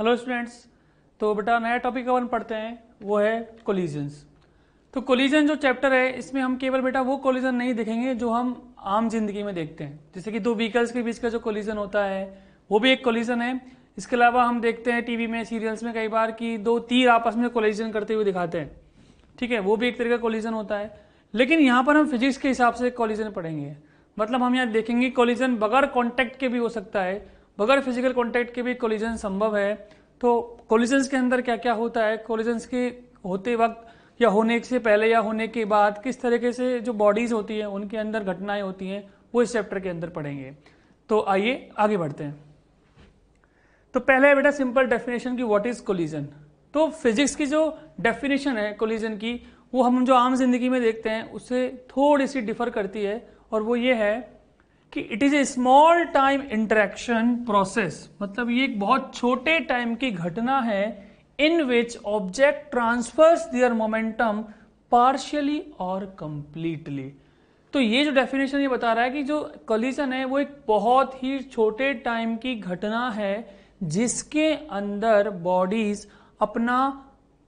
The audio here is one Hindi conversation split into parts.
हेलो स्टूडेंट्स तो बेटा नया टॉपिक अपन पढ़ते हैं वो है कोलिजन्स तो कोलिजन जो चैप्टर है इसमें हम केवल बेटा वो कोलिजन नहीं देखेंगे जो हम आम जिंदगी में देखते हैं जैसे कि दो व्हीकल्स के बीच का जो कोलिजन होता है वो भी एक कोलिजन है इसके अलावा हम देखते हैं टीवी में सीरियल्स में कई बार कि दो तीर आपस में कोलिजन करते हुए दिखाते हैं ठीक है वो भी एक तरह का कोलिजन होता है लेकिन यहाँ पर हम फिजिक्स के हिसाब से कोलिजन पढ़ेंगे मतलब हम यहाँ देखेंगे कोलिजन बगैर कॉन्टैक्ट के भी हो सकता है बगैर फिजिकल कॉन्टैक्ट के भी कोलिजन संभव है तो कोलिजन्स के अंदर क्या क्या होता है कोलिजन्स के होते वक्त या होने से पहले या होने के बाद किस तरीके से जो बॉडीज़ होती हैं उनके अंदर घटनाएं होती हैं वो इस चैप्टर के अंदर पढ़ेंगे तो आइए आगे बढ़ते हैं तो पहले है बेटा सिंपल डेफिनेशन की व्हाट इज़ कोलिजन तो फिजिक्स की जो डेफिनेशन है कोलिजन की वो हम जो आम जिंदगी में देखते हैं उससे थोड़ी सी डिफर करती है और वो ये है कि it is a small time interaction process मतलब ये एक बहुत छोटे टाइम की घटना है in which object transfers their momentum partially और कंप्लीटली तो ये जो डेफिनेशन ये बता रहा है कि जो कलिजन है वो एक बहुत ही छोटे टाइम की घटना है जिसके अंदर बॉडीज अपना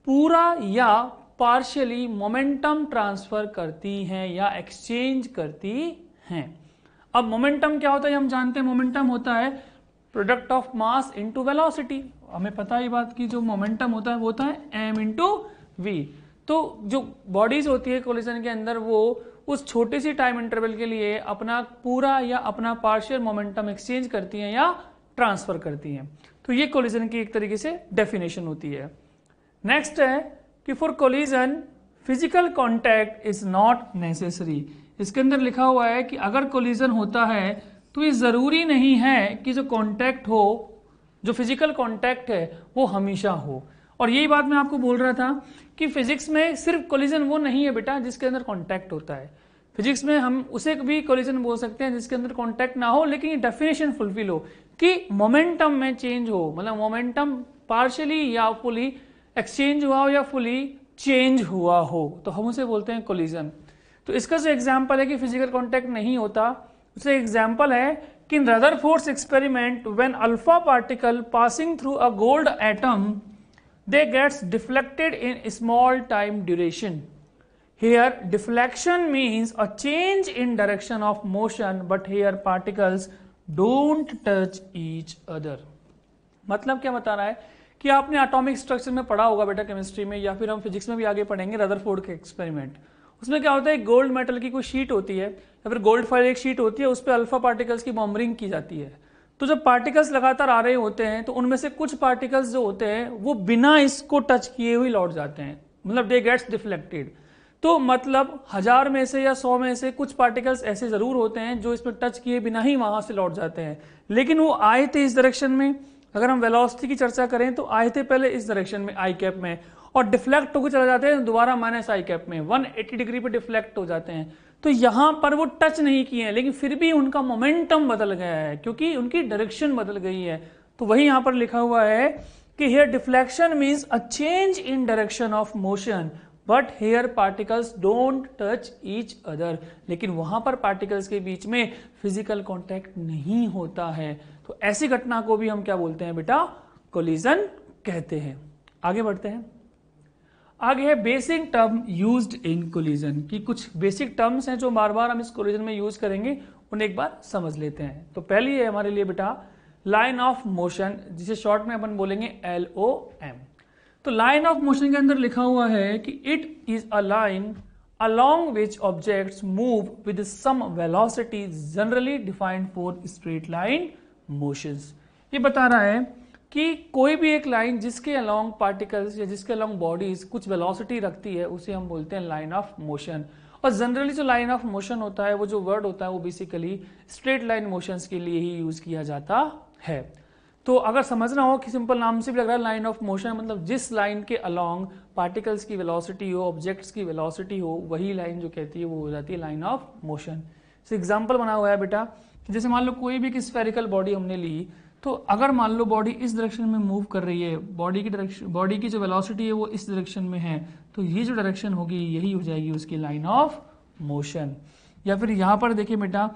पूरा या पार्शियली मोमेंटम ट्रांसफर करती हैं या एक्सचेंज करती हैं अब मोमेंटम क्या होता है हम जानते हैं मोमेंटम होता है product of mass into velocity हमें पता ही बात की जो मोमेंटम होता है वो होता है एम इंटू वी तो जो बॉडीज होती है कोलिजन के अंदर वो उस छोटे सी टाइम इंटरवल के लिए अपना पूरा या अपना पार्शियल मोमेंटम एक्सचेंज करती हैं या ट्रांसफर करती हैं तो ये कोलिजन की एक तरीके से डेफिनेशन होती है नेक्स्ट है कि for collision physical contact is not necessary इसके अंदर लिखा हुआ है कि अगर कोलिजन होता है तो ये ज़रूरी नहीं है कि जो कॉन्टैक्ट हो जो फिजिकल कॉन्टैक्ट है वो हमेशा हो और यही बात मैं आपको बोल रहा था कि फिजिक्स में सिर्फ कोलिजन वो नहीं है बेटा जिसके अंदर कॉन्टैक्ट होता है फिजिक्स में हम उसे भी कोलिजन बोल सकते हैं जिसके अंदर कॉन्टैक्ट ना हो लेकिन ये डेफिनेशन फुलफिल हो कि मोमेंटम में चेंज हो मतलब मोमेंटम पार्शली या फुली एक्सचेंज हुआ हो या फुली चेंज हुआ हो तो हम उसे बोलते हैं कोलिजन तो इसका जो एग्जाम्पल है कि फिजिकल कॉन्टैक्ट नहीं होता उसका एग्जाम्पल है कि Rutherford experiment when alpha particle passing through a gold atom they gets deflected in small time duration here deflection means a change in direction of motion but here particles don't touch each other मतलब क्या बता रहा है कि आपने एटॉमिक स्ट्रक्चर में पढ़ा होगा बेटा केमिस्ट्री में या फिर हम फिजिक्स में भी आगे पढ़ेंगे रदरफोर्ड के एक्सपेरिमेंट उसमें क्या होता है गोल्ड मेटल की कोई शीट होती है या फिर गोल्ड फाइल एक शीट होती है उस पर अल्फा पार्टिकल्स की बॉम्बरिंग की जाती है तो जब पार्टिकल्स लगातार आ रहे होते हैं तो उनमें से कुछ पार्टिकल्स जो होते हैं वो बिना इसको टच किए हुए लौट जाते हैं मतलब दे गेट्स डिफ्लेक्टेड तो मतलब हजार में से या सौ में से कुछ पार्टिकल्स ऐसे जरूर होते हैं जो इसमें टच किए बिना ही वहां से लौट जाते हैं लेकिन वो आए थे इस डायरेक्शन में अगर हम वेलोसिटी की चर्चा करें तो आए थे पहले इस डायरेक्शन में आई कैप में और डिफ्लेक्ट होकर चले जाते हैं दोबारा माइनस आई कैप में 180 डिग्री पे डिफ्लेक्ट हो जाते हैं तो यहां पर वो टच नहीं किए हैं लेकिन फिर भी उनका मोमेंटम बदल गया है क्योंकि उनकी डायरेक्शन बदल गई है तो वही यहां पर लिखा हुआ है कि here deflection means a change in direction of motion but here particles don't touch each other लेकिन वहां पर पार्टिकल्स के बीच में फिजिकल कॉन्टेक्ट नहीं होता है तो ऐसी घटना को भी हम क्या बोलते हैं बेटा कोलिजन कहते हैं आगे बढ़ते हैं आगे है basic term used in collision की कुछ बेसिक टर्म्स हैं जो बार बार हम इस कोलिजन में यूज करेंगे उन्हें एक बार समझ लेते हैं तो पहली है हमारे लिए बेटा लाइन ऑफ मोशन जिसे शॉर्ट में अपन बोलेंगे एल ओ एम तो लाइन ऑफ मोशन के अंदर लिखा हुआ है कि it is a line along which objects move with some generally defined for straight line motion ये बता रहा है कि कोई भी एक लाइन जिसके अलोंग पार्टिकल्स या जिसके अलोंग बॉडीज कुछ वेलोसिटी रखती है उसे हम बोलते हैं लाइन ऑफ मोशन और जनरली जो लाइन ऑफ मोशन होता है वो जो वर्ड होता है वो बेसिकली स्ट्रेट लाइन मोशन के लिए ही यूज किया जाता है तो अगर समझना हो कि सिंपल नाम से भी लग रहा है लाइन ऑफ मोशन मतलब जिस लाइन के अलोंग पार्टिकल्स की वेलोसिटी हो ऑब्जेक्ट्स की वेलोसिटी हो वही लाइन जो कहती है वो हो जाती है लाइन ऑफ मोशन एग्जाम्पल बना हुआ है बेटा जैसे मान लो कोई भी स्फेरिकल बॉडी हमने ली तो अगर मान लो बॉडी इस डायरेक्शन में मूव कर रही है बॉडी की डायरेक्शन बॉडी की जो वेलोसिटी है वो इस डायरेक्शन में है तो ये जो डायरेक्शन होगी यही हो जाएगी उसकी लाइन ऑफ मोशन या फिर यहाँ पर देखिए बेटा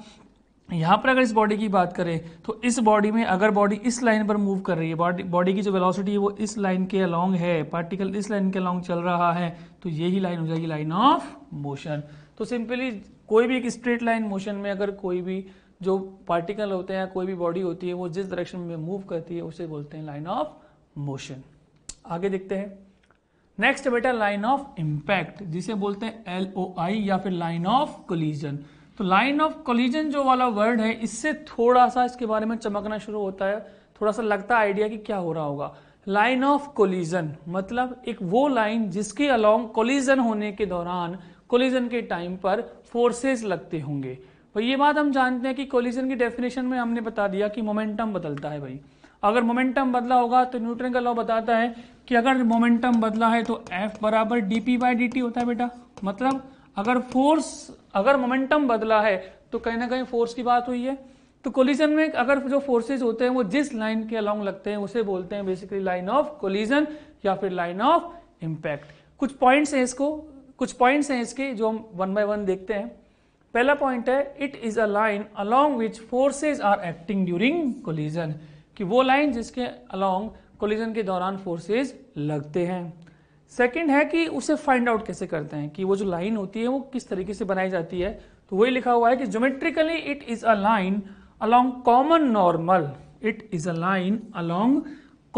यहाँ पर अगर इस बॉडी की बात करें तो इस बॉडी में अगर बॉडी इस लाइन पर मूव कर रही है बॉडी बॉडी की जो वेलोसिटी है वो इस लाइन के अलोंग है पार्टिकल इस लाइन के अलोंग चल रहा है तो यही लाइन हो जाएगी लाइन ऑफ मोशन तो सिंपली कोई भी एक स्ट्रेट लाइन मोशन में अगर कोई भी जो पार्टिकल होते हैं कोई भी बॉडी होती है वो जिस डायरेक्शन में मूव करती है उसे बोलते हैं लाइन ऑफ मोशन आगे देखते हैं नेक्स्ट बेटा लाइन ऑफ इम्पैक्ट जिसे बोलते हैं एल ओ आई या फिर लाइन ऑफ कोलिजन तो लाइन ऑफ कोलिजन जो वाला वर्ड है इससे थोड़ा सा इसके बारे में चमकना शुरू होता है थोड़ा सा लगता है आइडिया कि क्या हो रहा होगा लाइन ऑफ कोलिजन मतलब एक वो लाइन जिसके अलोंग कोलिजन होने के दौरान कोलिजन के टाइम पर फोर्सेस लगते होंगे और ये बात हम जानते हैं कि कोलिजन की डेफिनेशन में हमने बता दिया कि मोमेंटम बदलता है भाई अगर मोमेंटम बदला होगा तो न्यूटन का लॉ बताता है कि अगर मोमेंटम बदला है तो एफ बराबर D P by D T होता है बेटा मतलब अगर फोर्स अगर मोमेंटम बदला है तो कहीं ना कहीं फोर्स की बात हुई है तो कोलिजन में अगर जो फोर्सेज होते हैं वो जिस लाइन के अलॉन्ग लगते हैं उसे बोलते हैं बेसिकली लाइन ऑफ कोलिजन या फिर लाइन ऑफ इम्पैक्ट कुछ पॉइंट्स हैं इसको कुछ पॉइंट्स हैं इसके जो हम वन बाय वन देखते हैं पहला पॉइंट है it is a line along which forces are acting during collision कि वो लाइन जिसके अलॉन्ग कोलिजन के दौरान फोर्सेज लगते हैं सेकंड है कि उसे फाइंड आउट कैसे करते हैं कि वो जो लाइन होती है वो किस तरीके से बनाई जाती है तो वही लिखा हुआ है कि geometrically it is a line along common normal it is a line along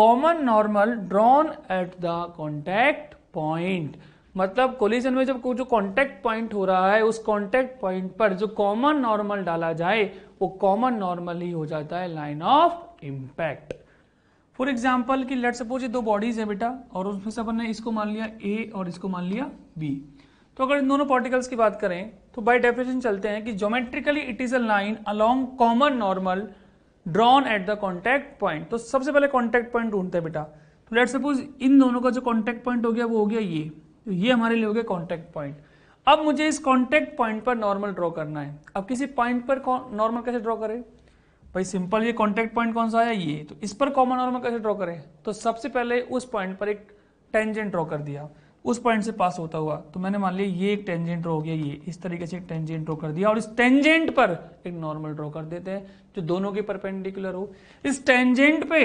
common normal drawn at the contact point मतलब कोलिजन में जब जो कॉन्टेक्ट पॉइंट हो रहा है उस कॉन्टेक्ट पॉइंट पर जो कॉमन नॉर्मल डाला जाए वो कॉमन नॉर्मल ही हो जाता है line of impact for example की लेट सपोज ये दो बॉडीज है बेटा और उसमें से अपन ने इसको मान लिया ए और इसको मान लिया बी तो अगर इन दोनों पार्टिकल्स की बात करें तो बाय डेफिनेशन चलते हैं कि geometrically it is a line along common normal drawn at the contact point तो सबसे पहले कॉन्टैक्ट पॉइंट ढूंढते हैं बेटा तो लेट सपोज इन दोनों का जो कॉन्टैक्ट पॉइंट हो गया वो हो गया ये तो ये हमारे लिए हो गए कॉन्टेक्ट पॉइंट अब मुझे इस कॉन्टेक्ट पॉइंट पर नॉर्मल ड्रॉ करना है अब किसी पॉइंट पर नॉर्मल कैसे ड्रॉ करें भाई सिंपल ये कॉन्टेक्ट पॉइंट कौन सा आया ये तो इस पर कॉमन नॉर्मल कैसे ड्रॉ करें तो सबसे पहले उस पॉइंट पर एक टेंजेंट ड्रॉ कर दिया उस पॉइंट से पास होता हुआ तो मैंने मान लिया ये एक टेंजेंट ड्रॉ हो गया ये इस तरीके से एक टेंजेंट ड्रॉ कर दिया और इस टेंजेंट पर एक नॉर्मल ड्रॉ कर देते हैं जो दोनों के परपेंडिकुलर हो इस टेंजेंट पे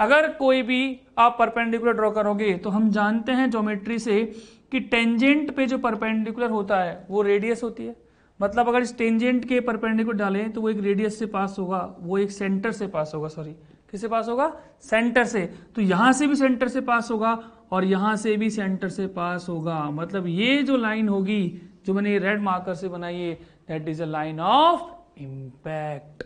अगर कोई भी आप परपेंडिकुलर ड्रॉ करोगे तो हम जानते हैं ज्योमेट्री से कि टेंजेंट पे जो परपेंडिकुलर होता है वो रेडियस होती है मतलब अगर इस टेंजेंट के परपेंडिकुलर डालें तो वो एक रेडियस से पास होगा वो एक सेंटर से पास होगा सॉरी किससे पास होगा सेंटर से तो यहां से भी सेंटर से पास होगा और यहां से भी सेंटर से पास होगा मतलब ये जो लाइन होगी जो मैंने रेड मार्कर से बनाई है that is a line of impact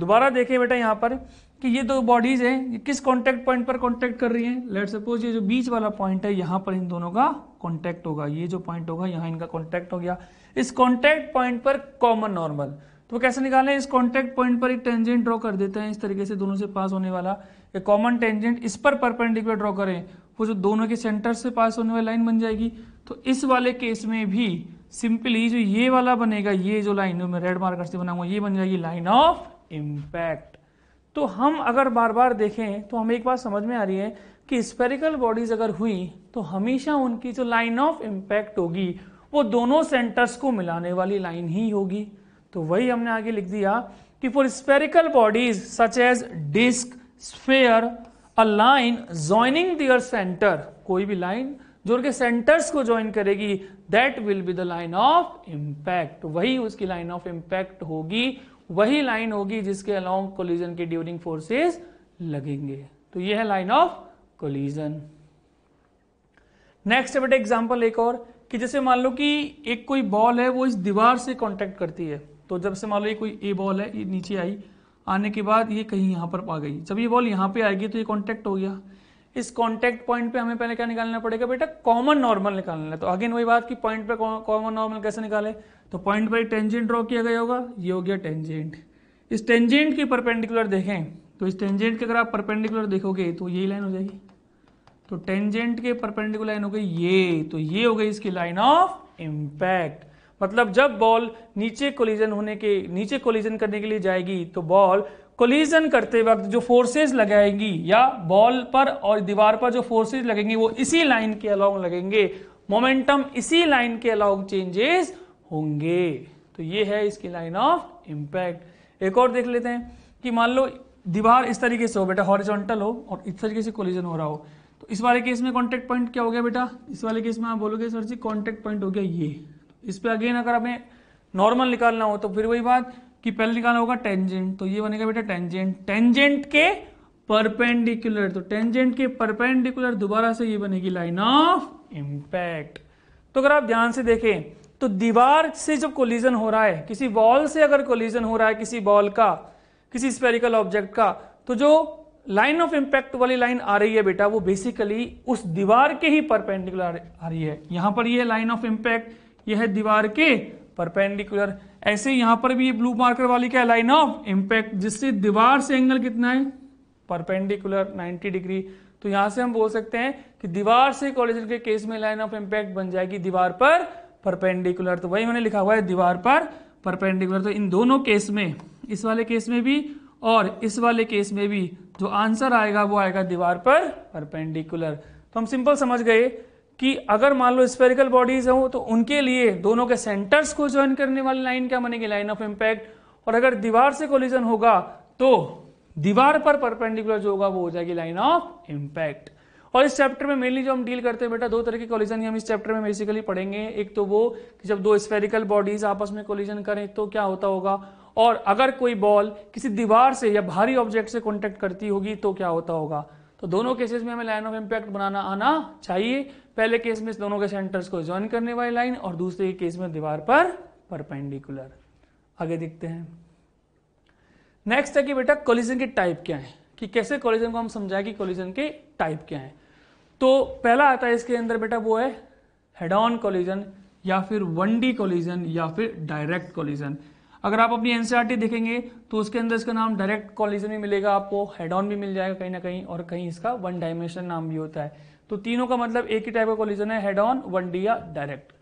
दोबारा देखें बेटा यहां पर कि ये दो बॉडीज है ये किस कांटेक्ट पॉइंट पर कांटेक्ट कर रही हैं लेट सपोज ये जो बीच वाला पॉइंट है यहां पर इन दोनों का कांटेक्ट होगा ये जो पॉइंट होगा यहाँ इनका कांटेक्ट हो गया इस कांटेक्ट पॉइंट पर कॉमन नॉर्मल तो कैसे निकालें इस कांटेक्ट पॉइंट पर एक टेंजेंट ड्रॉ कर देते हैं इस तरीके से दोनों से पास होने वाला एक कॉमन टेंजेंट इस पर परपेंडिकुलर ड्रॉ करें वो जो दोनों के सेंटर से पास होने वाली लाइन बन जाएगी तो इस वाले केस में भी सिंपली जो ये वाला बनेगा ये जो लाइन मैं रेड मार्कर से बनाऊंगा ये बन जाएगी लाइन ऑफ इम्पैक्ट तो हम अगर बार बार देखें तो हमें एक बात समझ में आ रही है कि स्पेरिकल बॉडीज अगर हुई तो हमेशा उनकी जो लाइन ऑफ इम्पैक्ट होगी वो दोनों सेंटर्स को मिलाने वाली लाइन ही होगी तो वही हमने आगे लिख दिया कि for spherical bodies such as disc sphere a line joining their centre कोई भी लाइन जो उनके सेंटर्स को ज्वाइन करेगी that will be the line of impact वही उसकी लाइन ऑफ इम्पैक्ट होगी वही लाइन होगी जिसके अलॉन्ग कोलिजन के ड्यूरिंग फोर्सेस लगेंगे तो यह है लाइन ऑफ कोलिजन नेक्स्ट बेटा एग्जाम्पल एक और कि जैसे मान लो कि एक कोई बॉल है वो इस दीवार से कॉन्टेक्ट करती है तो जब से मान लो ये कोई ए बॉल है ये नीचे आई आने के बाद ये कहीं यहां पर आ गई जब ये बॉल यहां पे आएगी तो ये कॉन्टेक्ट हो गया इस कॉन्टेक्ट पॉइंट पे हमें पहले क्या निकालना पड़ेगा बेटा कॉमन नॉर्मल निकालना है तो अगेन वही बात कि पॉइंट पे कॉमन नॉर्मल कैसे निकाले तो पॉइंट बाई टेंजेंट ड्रॉ किया गया होगा ये हो गया टेंजेंट इस टेंजेंट की परपेंडिकुलर देखें तो इस टेंजेंट के अगर आप परपेंडिकुलर देखोगे तो यही लाइन हो जाएगी तो टेंजेंट के परपेंडिकुलर लाइन हो गई ये तो ये हो गई इसकी लाइन ऑफ इम्पैक्ट मतलब जब बॉल नीचे कोलिजन होने के नीचे कोलिजन करने के लिए जाएगी तो बॉल कोलिजन करते वक्त जो फोर्सेज लगाएंगी या बॉल पर और दीवार पर जो फोर्सेज लगेंगे वो इसी लाइन के अलॉन्ग लगेंगे मोमेंटम इसी लाइन के अलॉन्ग चेंजेस होंगे तो ये है इसकी लाइन ऑफ इम्पैक्ट एक और देख लेते हैं कि मान लो दीवार इस तरीके से हो बेटा हॉरिजॉन्टल हो और इस तरीके से कोलिजन हो रहा हो तो इस वाले केस में कॉन्टेक्ट पॉइंट क्या हो गया बेटा इस वाले केस में आप बोलोगे सर जी कॉन्टेक्ट पॉइंट हो गया ये तो इस पर अगेन अगर हमें नॉर्मल निकालना हो तो फिर वही बात कि पहले निकालना होगा टेंजेंट तो ये बनेगा बेटा टेंजेंट टेंजेंट के परपेंडिकुलर तो टेंजेंट के परपेंडिकुलर दोबारा से ये बनेगी लाइन ऑफ इम्पैक्ट तो अगर आप ध्यान से देखें तो दीवार से जब कोलिजन हो रहा है किसी बॉल से अगर कोलिजन हो रहा है किसी बॉल का किसी स्पेरिकल ऑब्जेक्ट का तो जो लाइन ऑफ इंपैक्ट वाली लाइन आ रही है बेटा वो बेसिकली उस दीवार के ही परपेंडिकुलर आ रही है यहां पर ये लाइन ऑफ इंपैक्ट ये है दीवार के परपेंडिकुलर ऐसे यहां पर भी ये ब्लू मार्कर वाली क्या लाइन ऑफ इंपैक्ट जिससे दीवार से एंगल कितना है परपेंडिकुलर 90 डिग्री तो यहां से हम बोल सकते हैं कि दीवार से कॉलेज के केस में लाइन ऑफ इंपैक्ट बन जाएगी दीवार पर परपेंडिकुलर तो वही मैंने लिखा हुआ है दीवार पर परपेंडिकुलर तो इन दोनों केस में इस वाले केस में भी और इस वाले केस में भी जो आंसर आएगा वो आएगा दीवार पर परपेंडिकुलर तो हम सिंपल समझ गए कि अगर मान लो स्पेरिकल बॉडीज हो तो उनके लिए दोनों के सेंटर्स को ज्वाइन करने वाली लाइन क्या बनेगी लाइन ऑफ इम्पैक्ट और अगर दीवार से कोलिजन होगा तो दीवार पर परपेंडिकुलर जो होगा वो हो जाएगी लाइन ऑफ इम्पैक्ट और इस चैप्टर में मेनली जो हम डील करते हैं बेटा दो तरह के कोलिजन हम इस चैप्टर में बेसिकली पढ़ेंगे एक तो वो कि जब दो स्फेरिकल बॉडीज आपस में कोलिजन करें तो क्या होता होगा और अगर कोई बॉल किसी दीवार से या भारी ऑब्जेक्ट से कॉन्टेक्ट करती होगी तो क्या होता होगा तो दोनों केसेस में हमें लाइन ऑफ इम्पैक्ट बनाना आना चाहिए पहले केस में इस दोनों के सेंटर्स को ज्वाइन करने वाली लाइन और दूसरे केस में दीवार पर परपेंडिकुलर आगे देखते हैं नेक्स्ट है कि बेटा कोलिजन के टाइप क्या है कि कैसे कॉलिजन को हम समझाए कि कोलिजन के टाइप क्या हैं तो पहला आता है इसके अंदर बेटा वो है हेड ऑन कॉलिजन या फिर वन डी कॉलिजन या फिर डायरेक्ट कॉलिजन अगर आप अपनी एनसीआरटी e देखेंगे तो उसके अंदर इसका नाम डायरेक्ट कॉलिजन भी मिलेगा आपको हेड ऑन भी मिल जाएगा कहीं ना कहीं और कहीं इसका वन डायमेंशन नाम भी होता है तो तीनों का मतलब एक ही टाइप का कॉलिजन है हेड ऑन वन डी या डायरेक्ट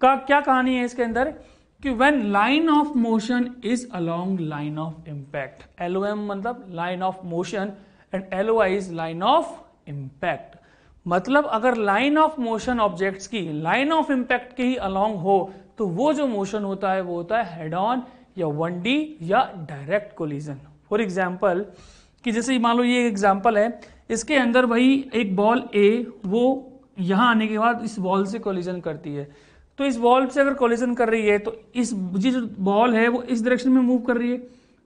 का क्या कहानी है इसके अंदर कि when line of motion is along line of impact L मतलब line of motion and L is line of impact मतलब अगर लाइन ऑफ मोशन ऑब्जेक्ट्स की लाइन ऑफ इम्पैक्ट के ही अलोंग हो तो वो जो मोशन होता है वो होता है हेड ऑन या वन डी या डायरेक्ट कोलिजन फॉर एग्जाम्पल कि जैसे मान लो ये एग्जाम्पल है इसके अंदर भाई एक बॉल ए वो यहां आने के बाद इस बॉल से कोलिजन करती है तो इस बॉल से अगर कोलिजन कर रही है तो इस जो बॉल है वो इस डायरेक्शन में मूव कर रही है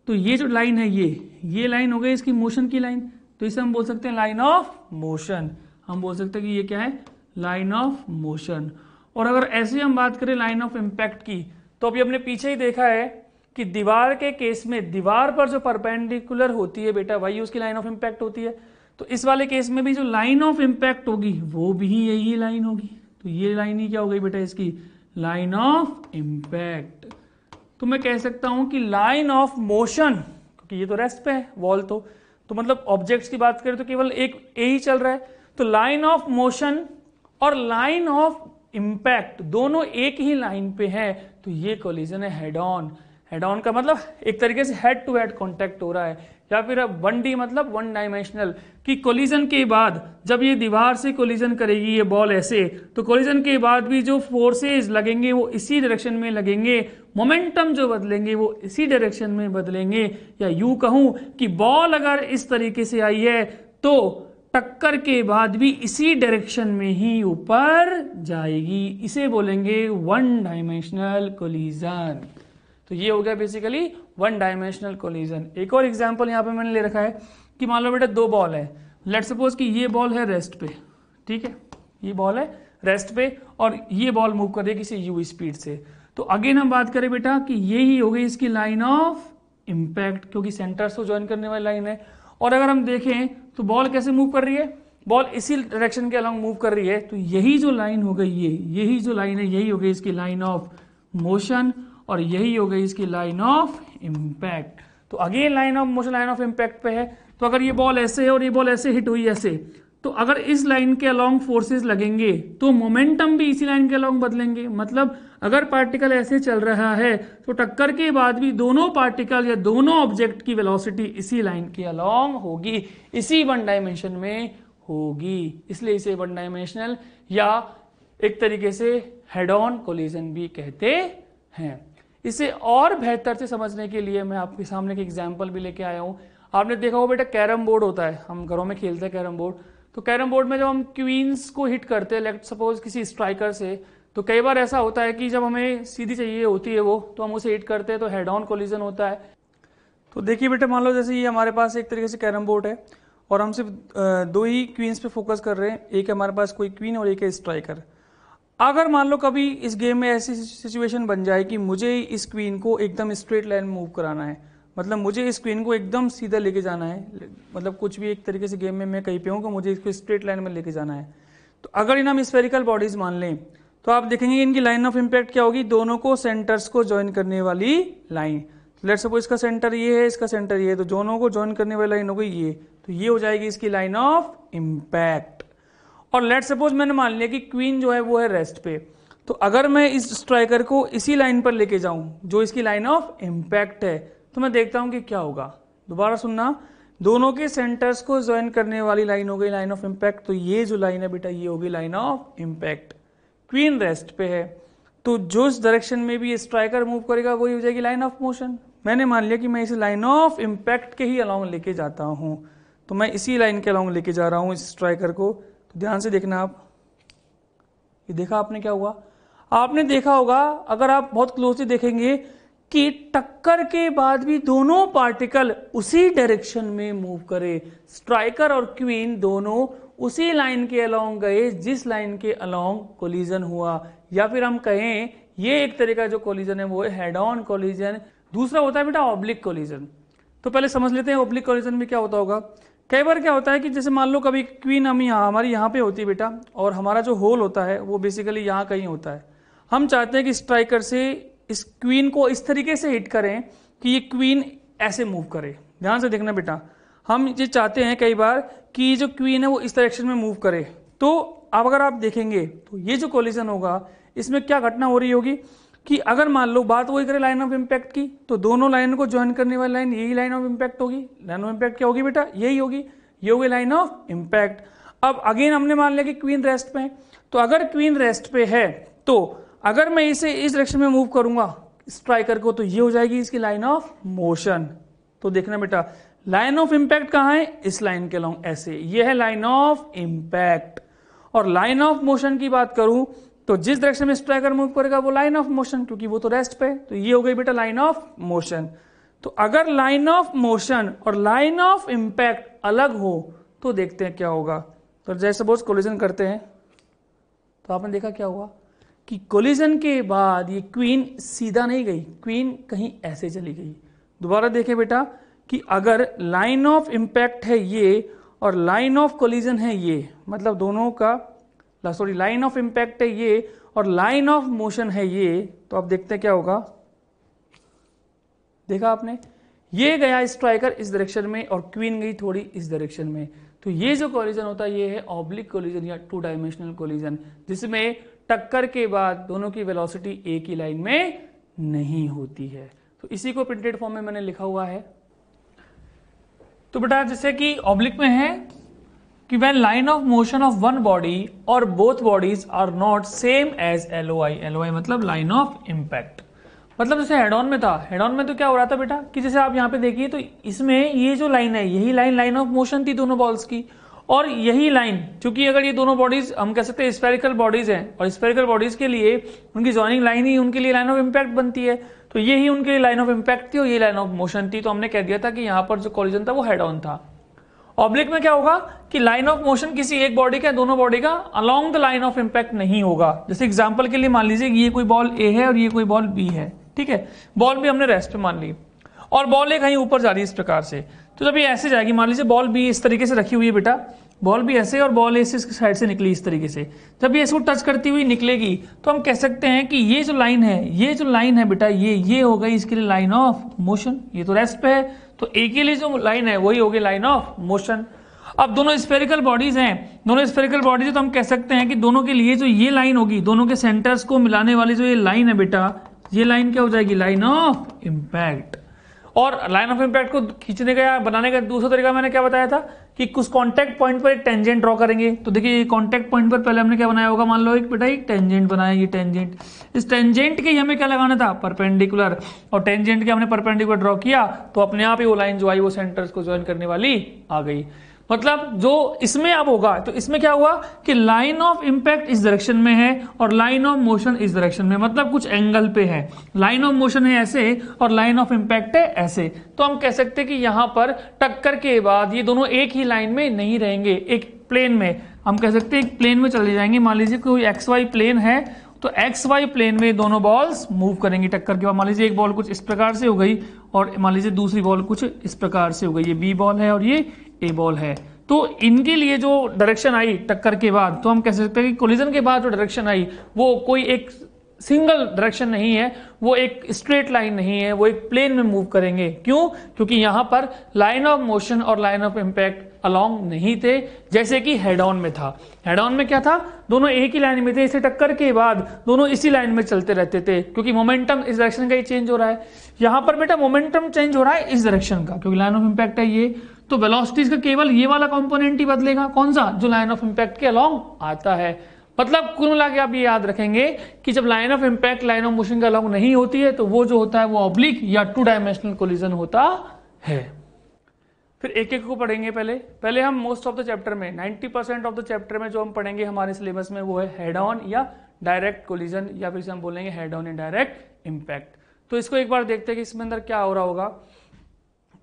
तो ये जो लाइन है ये ये लाइन हो गई इसकी मोशन की लाइन तो इसे हम बोल सकते हैं लाइन ऑफ मोशन हम बोल सकते हैं कि ये क्या है लाइन ऑफ मोशन और अगर ऐसे हम बात करें लाइन ऑफ इम्पैक्ट की तो अभी हमने पीछे ही देखा है कि दीवार के केस में दीवार पर जो परपेंडिकुलर होती है बेटा वही उसकी लाइन ऑफ इम्पैक्ट होती है तो इस वाले केस में भी जो लाइन ऑफ इम्पैक्ट होगी वो भी यही लाइन होगी तो ये लाइन ही क्या हो गई बेटा इसकी लाइन ऑफ इंपैक्ट तो मैं कह सकता हूं कि लाइन ऑफ मोशन क्योंकि ये तो रेस्ट पे है वॉल तो तो मतलब ऑब्जेक्ट्स की बात करें तो केवल एक ए ही चल रहा है तो लाइन ऑफ मोशन और लाइन ऑफ इंपैक्ट दोनों एक ही लाइन पे है तो ये कोलिजन है हेड ऑन हेड ऑन का मतलब एक तरीके से हेड टू हेड कॉन्टैक्ट हो रहा है या फिर अब वन डी मतलब वन डायमेंशनल कि कोलिजन के बाद जब ये दीवार से कोलिजन करेगी ये बॉल ऐसे तो कोलिजन के बाद भी जो फोर्सेज लगेंगे वो इसी डायरेक्शन में लगेंगे मोमेंटम जो बदलेंगे वो इसी डायरेक्शन में बदलेंगे या यू कहूँ कि बॉल अगर इस तरीके से आई है तो टक्कर के बाद भी इसी डायरेक्शन में ही ऊपर जाएगी इसे बोलेंगे वन डायमेंशनल कोलिजन तो ये हो गया बेसिकली वन डायमेंशनल कोलिजन एक और एग्जाम्पल यहाँ पे मैंने ले रखा है कि मान लो बेटा दो बॉल है लेट सपोज कि ये बॉल है रेस्ट पे ठीक है ये बॉल है रेस्ट पे और ये बॉल मूव कर रही है किसी यू स्पीड से तो अगेन हम बात करें बेटा कि ये ही गई इसकी लाइन ऑफ इम्पैक्ट क्योंकि सेंटर से ज्वाइन करने वाली लाइन है और अगर हम देखें तो बॉल कैसे मूव कर रही है बॉल इसी डायरेक्शन के अलॉन्ग मूव कर रही है तो यही जो लाइन हो गई ये यही जो लाइन है यही हो गई इसकी लाइन ऑफ मोशन और यही हो गई इसकी लाइन ऑफ इम्पैक्ट तो again line of motion line of impact पे है तो अगर ये बॉल ऐसे है और ये बॉल ऐसे हिट हुई ऐसे तो अगर इस लाइन के अलोंग फोर्सेस लगेंगे तो मोमेंटम भी इसी लाइन के अलोंग बदलेंगे मतलब अगर पार्टिकल ऐसे चल रहा है तो टक्कर के बाद भी दोनों पार्टिकल या दोनों ऑब्जेक्ट की वेलोसिटी इसी लाइन के अलॉन्ग होगी इसी वन डायमेंशन में होगी इसलिए इसे वन डायमेंशनल या एक तरीके से हेड ऑन कोलिजन भी कहते हैं इसे और बेहतर से समझने के लिए मैं आपके सामने एक एग्जाम्पल भी लेके आया हूँ आपने देखा होगा बेटा कैरम बोर्ड होता है हम घरों में खेलते हैं कैरम बोर्ड तो कैरम बोर्ड में जब हम क्वींस को हिट करते हैं सपोज किसी स्ट्राइकर से तो कई बार ऐसा होता है कि जब हमें सीधी चाहिए होती है वो तो हम उसे हिट करते हैं तो हेड ऑन कोलिजन होता है तो देखिए बेटा मान लो जैसे ये हमारे पास एक तरीके से कैरम बोर्ड है और हम सिर्फ दो ही क्वींस पे फोकस कर रहे हैं एक हमारे पास कोई क्वीन और एक है स्ट्राइकर अगर मान लो कभी इस गेम में ऐसी सिचुएशन बन जाए कि मुझे इस क्वीन को एकदम स्ट्रेट लाइन मूव कराना है मतलब मुझे इस क्वीन को एकदम सीधा लेके जाना है मतलब कुछ भी एक तरीके से गेम में मैं कहीं पे हूँ कि मुझे इसको स्ट्रेट लाइन में लेके जाना है तो अगर इन हम स्पेरिकल बॉडीज मान लें तो आप देखेंगे इनकी लाइन ऑफ इम्पैक्ट क्या होगी दोनों को सेंटर्स को ज्वाइन करने वाली लाइन लेट सपोज इसका सेंटर ये है इसका सेंटर ये है तो दोनों को ज्वाइन करने वाली लाइन हो गई ये तो ये हो जाएगी इसकी लाइन ऑफ इम्पैक्ट और लेट सपोज मैंने मान लिया कि क्वीन जो है वो है रेस्ट पे तो अगर मैं इस स्ट्राइकर को इसी लाइन पर लेके जाऊं जो इसकी लाइन ऑफ इम्पैक्ट है तो मैं देखता हूं कि क्या होगा दोबारा सुनना दोनों के सेंटर्स को ज्वाइन करने वाली लाइन हो गई लाइन ऑफ इम्पैक्ट तो ये जो लाइन है बेटा ये होगी line of impact queen rest पे है तो जो इस डायरेक्शन में भी स्ट्राइकर मूव करेगा वही हो जाएगी लाइन ऑफ मोशन मैंने मान लिया कि मैं इसे लाइन ऑफ इम्पैक्ट के ही अलॉन्ग लेके जाता हूं तो मैं इसी लाइन के अलॉन्ग लेके जा रहा हूं इस स्ट्राइकर को ध्यान से देखना आप ये देखा आपने क्या हुआ आपने देखा होगा अगर आप बहुत क्लोजली देखेंगे कि टक्कर के बाद भी दोनों पार्टिकल उसी डायरेक्शन में मूव करे स्ट्राइकर और क्वीन दोनों उसी लाइन के अलोंग गए जिस लाइन के अलोंग कोलिजन हुआ या फिर हम कहें ये एक तरह का जो कोलिजन है वो है हेड ऑन कोलिजन दूसरा होता है बेटा ऑब्लिक कोलिजन तो पहले समझ लेते हैं ऑब्लिक कोलिजन में क्या होता होगा कई बार क्या होता है कि जैसे मान लो कभी क्वीन हम यहाँ हमारी यहाँ पे होती है बेटा और हमारा जो होल होता है वो बेसिकली यहाँ कहीं होता है हम चाहते हैं कि स्ट्राइकर से इस क्वीन को इस तरीके से हिट करें कि ये क्वीन ऐसे मूव करे ध्यान से देखना बेटा हम ये चाहते हैं कई बार कि जो क्वीन है वो इस डायरेक्शन में मूव करे तो अब अगर आप देखेंगे तो ये जो कोलिजन होगा इसमें क्या घटना हो रही होगी कि अगर मान लो बात वही करें लाइन ऑफ इम्पैक्ट की तो दोनों लाइन को ज्वाइन करने वाली लाइन यही लाइन ऑफ इम्पैक्ट होगी लाइन ऑफ इम्पैक्ट क्या होगी बेटा यही होगी ये होगी लाइन ऑफ इम्पैक्ट अब अगेन हमने मान लिया कि क्वीन रेस्ट पे है तो अगर क्वीन रेस्ट पे है तो अगर मैं इसे इस डायरेक्शन में मूव करूंगा स्ट्राइकर को तो ये हो जाएगी इसकी लाइन ऑफ मोशन तो देखना बेटा लाइन ऑफ इम्पैक्ट कहाँ है इस लाइन के लॉन्ग ऐसे ये है लाइन ऑफ इम्पैक्ट और लाइन ऑफ मोशन की बात करूं तो जिस डायरेक्शन में स्ट्राइकर मूव करेगा वो लाइन ऑफ मोशन क्योंकि वो तो रेस्ट पे तो ये हो गई बेटा लाइन ऑफ मोशन तो अगर लाइन ऑफ मोशन और लाइन ऑफ इम्पैक्ट अलग हो तो देखते हैं क्या होगा तो जैसे बोस कोलिजन करते हैं तो आपने देखा क्या हुआ कि कोलिजन के बाद ये क्वीन सीधा नहीं गई क्वीन कहीं ऐसे चली गई दोबारा देखें बेटा कि अगर लाइन ऑफ इंपैक्ट है ये और लाइन ऑफ कोलिजन है ये मतलब दोनों का सॉरी लाइन ऑफ इंपैक्ट है ये और लाइन ऑफ मोशन है ये तो आप देखते हैं क्या होगा देखा आपने ये गया स्ट्राइकर इस डायरेक्शन में और क्वीन गई थोड़ी इस डायरेक्शन में तो ये जो कोलिजन होता है ये है ऑब्लिक कोलिजन या टू डायमेंशनल कोलिजन जिसमें टक्कर के बाद दोनों की वेलोसिटी एक ही लाइन में नहीं होती है तो इसी को प्रिंटेड फॉर्म में मैंने लिखा हुआ है तो बेटा जैसे कि ऑब्लिक में है कि when line of motion of one body और both bodies are not same as L O I L O I मतलब लाइन ऑफ इम्पैक्ट मतलब जैसे हेड ऑन में था हेड ऑन में तो क्या हो रहा था बेटा कि जैसे आप यहाँ पे देखिए तो इसमें ये जो लाइन है यही लाइन लाइन ऑफ मोशन थी दोनों बॉल्स की और यही लाइन चूंकि अगर ये दोनों बॉडीज हम कह सकते हैं स्पेरिकल बॉडीज हैं और स्पेरिकल बॉडीज के लिए उनकी ज्वाइनिंग लाइन ही उनके लिए लाइन ऑफ इम्पैक्ट बनती है तो यही उनके लिए लाइन ऑफ इम्पैक्ट थी और ये लाइन ऑफ मोशन थी तो हमने कह दिया था कि यहाँ पर जो कॉलिजन था वो हेड ऑन था ऑब्लिक में क्या होगा कि लाइन ऑफ मोशन किसी एक बॉडी का दोनों बॉडी का along the line of impact नहीं होगा जैसे एग्जाम्पल के लिए मान लीजिए ये कोई बॉल ए है और ये कोई बॉल बी है ठीक है बॉल भी हमने रेस्ट पे मान ली और बॉल ए कहीं ऊपर जा रही है इस प्रकार से तो जब ये ऐसे जाएगी मान लीजिए बॉल बी इस तरीके से रखी हुई है बेटा बॉल भी ऐसे और बॉल ऐसे साइड से निकली इस तरीके से जब ये इसको टच करती हुई निकलेगी तो हम कह सकते हैं कि ये जो लाइन है ये जो लाइन है बेटा ये ये हो गई इसके लिए लाइन ऑफ मोशन ये तो रेस्ट पे है तो एक ही जो लाइन है वही होगी लाइन ऑफ मोशन अब दोनों स्पेरिकल बॉडीज हैं दोनों स्पेरिकल बॉडीज तो हम कह सकते हैं कि दोनों के लिए जो ये लाइन होगी दोनों के सेंटर्स को मिलाने वाली जो ये लाइन है बेटा ये लाइन क्या हो जाएगी लाइन ऑफ इम्पैक्ट और लाइन ऑफ इंपैक्ट को खींचने का या बनाने का दूसरा तरीका मैंने क्या बताया था कि कुछ कॉन्टैक्ट पॉइंट पर एक टेंजेंट ड्रॉ करेंगे तो देखिए कॉन्टैक्ट पॉइंट पर पहले हमने क्या बनाया होगा मान लो एक बेटा एक टेंजेंट बनाया ये टेंजेंट इस टेंजेंट के हमें क्या लगाना था परपेंडिकुलर और टेंजेंट के हमने परपेंडिकुलर ड्रॉ किया तो अपने आप ही वो लाइन जो आई वो सेंटर्स को ज्वाइन करने वाली आ गई मतलब जो इसमें अब होगा तो इसमें क्या हुआ कि लाइन ऑफ इंपैक्ट इस डायरेक्शन में है और लाइन ऑफ मोशन इस डायरेक्शन में मतलब कुछ एंगल पे है लाइन ऑफ मोशन है ऐसे और लाइन ऑफ इंपैक्ट है ऐसे तो हम कह सकते हैं कि यहाँ पर टक्कर के बाद ये दोनों एक ही लाइन में नहीं रहेंगे एक प्लेन में हम कह सकते हैं एक प्लेन में चले जाएंगे मान लीजिए कोई एक्स वाई प्लेन है तो एक्स वाई प्लेन में दोनों बॉल्स मूव करेंगे टक्कर के बाद मान लीजिए एक बॉल कुछ इस प्रकार से हो गई और मान लीजिए दूसरी बॉल कुछ इस प्रकार से हो गई ये बी बॉल है और ये बॉल है तो इनके लिए जो डायरेक्शन आई टक्कर के बाद तो हम कह सकते हैं कि कोलिजन के बाद जो डायरेक्शन आई वो कोई एक सिंगल डायरेक्शन नहीं है वो एक स्ट्रेट लाइन नहीं है वो एक प्लेन में मूव करेंगे क्यों क्योंकि यहां पर लाइन ऑफ मोशन और लाइन ऑफ इंपैक्ट अलॉन्ग नहीं थे जैसे कि हेड ऑन में था हेड ऑन में क्या था दोनों एक ही लाइन में थे इसे टक्कर के बाद दोनों इसी लाइन में चलते रहते थे क्योंकि मोमेंटम इस डायरेक्शन का ही चेंज हो रहा है यहां पर बेटा मोमेंटम चेंज हो रहा है इस डायरेक्शन का क्योंकि लाइन ऑफ इंपैक्ट है ये तो वेलोसिटीज का केवल ये वाला कंपोनेंट ही बदलेगा कौन सा जो लाइन ऑफ इंपैक्ट के अलॉन्ग आता है मतलब कुल मिला आप ये याद रखेंगे कि जब line of impact line of motion के अलॉन्ग नहीं होती है तो वो जो होता है वो ऑब्लिक या टू डायमेंशनल कोलिजन होता है फिर एक एक को पढ़ेंगे पहले पहले हम मोस्ट ऑफ द चैप्टर में 90 परसेंट ऑफ द चैप्टर में जो हम पढ़ेंगे हमारे सिलेबस में वो है हेड ऑन या डायरेक्ट कोलिजन या फिर हम बोलेंगे head on and direct impact तो इसको एक बार देखते हैं कि इसमें अंदर क्या हो रहा होगा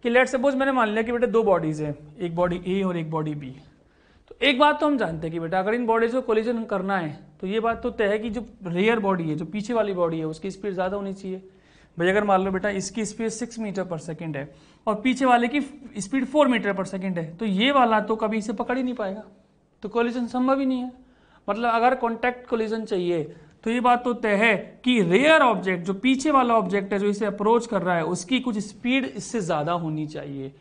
कि लेट सपोज मैंने मान लिया कि बेटा दो बॉडीज हैं एक बॉडी ए और एक बॉडी बी तो एक बात तो हम जानते हैं कि बेटा अगर इन बॉडीज को कोलिजन करना है तो ये बात तो तय है कि जो रेयर बॉडी है जो पीछे वाली बॉडी है उसकी स्पीड ज़्यादा होनी चाहिए भाई अगर मान लो बेटा इसकी speed six metre per second है और पीछे वाले की speed four metre per second है तो ये वाला तो कभी इसे पकड़ ही नहीं पाएगा तो कोलिजन संभव ही नहीं है मतलब अगर कॉन्टैक्ट कोलिजन चाहिए तो ये बात तो तय है कि रेयर ऑब्जेक्ट जो पीछे वाला ऑब्जेक्ट है जो इसे अप्रोच कर रहा है उसकी कुछ स्पीड इससे ज़्यादा होनी चाहिए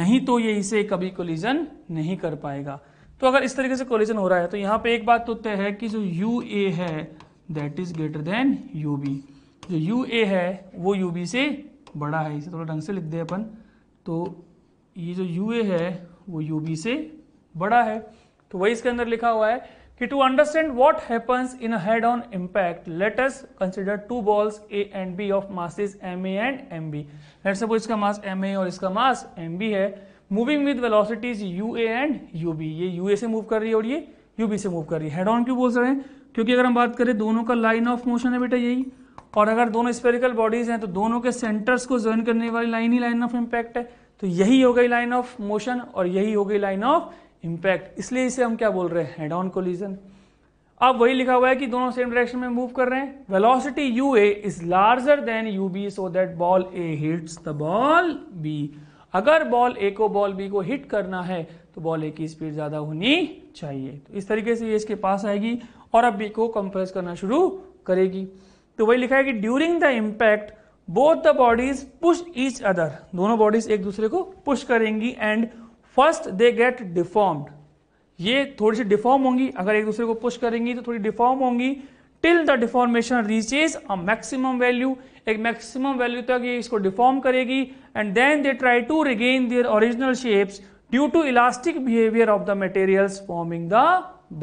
नहीं तो ये इसे कभी कोलिजन नहीं कर पाएगा तो अगर इस तरीके से कोलिजन हो रहा है तो यहां पे एक बात तो तय है कि जो यू ए है that is greater than you B जो यू ए है वो यू बी से बड़ा है इसे थोड़ा ढंग से लिख दे अपन तो ये जो यू ए है वो यू बी से बड़ा है तो वही इसके अंदर लिखा हुआ है कि to understand what happens in a head-on impact, let us consider two balls A and B of masses and M B let suppose इसका मास एम ए और इसका मास एम बी है moving with velocities U A and U B ये यू ए से मूव कर रही है और ये यू बी से मूव कर रही है हेड ऑन क्यों बोल रहे हैं क्योंकि अगर हम बात करें दोनों का लाइन ऑफ मोशन है बेटा यही और अगर दोनों स्पेरिकल बॉडीज हैं तो दोनों के सेंटर्स को ज्वाइन करने वाली लाइन ही लाइन ऑफ इंपैक्ट है तो यही हो गई लाइन ऑफ मोशन और यही हो गई लाइन ऑफ इम्पैक्ट इसलिए इसे हम क्या बोल रहे हैं हेड ऑन कोलिजन अब वही लिखा हुआ है कि दोनों सेम डायरेक्शन में मूव कर रहे हैं velocity u A is larger than you B so that ball A hits the ball B अगर बॉल ए को बॉल बी को हिट करना है तो बॉल ए की स्पीड ज़्यादा होनी चाहिए तो इस तरीके से ये इसके पास आएगी और अब बी को कंप्रेस करना शुरू करेगी तो वही लिखा है कि during the impact both the bodies push each other दोनों बॉडीज एक दूसरे को पुश करेंगी and first they get deformed ये थोड़ी सी डिफॉर्म होंगी अगर एक दूसरे को पुश करेंगी तो थोड़ी डिफॉर्म होंगी till the deformation reaches a maximum value एक मैक्सिमम वैल्यू तक ये इसको डिफॉर्म करेगी and then they try to regain their original shapes due to elastic behaviour of the materials forming the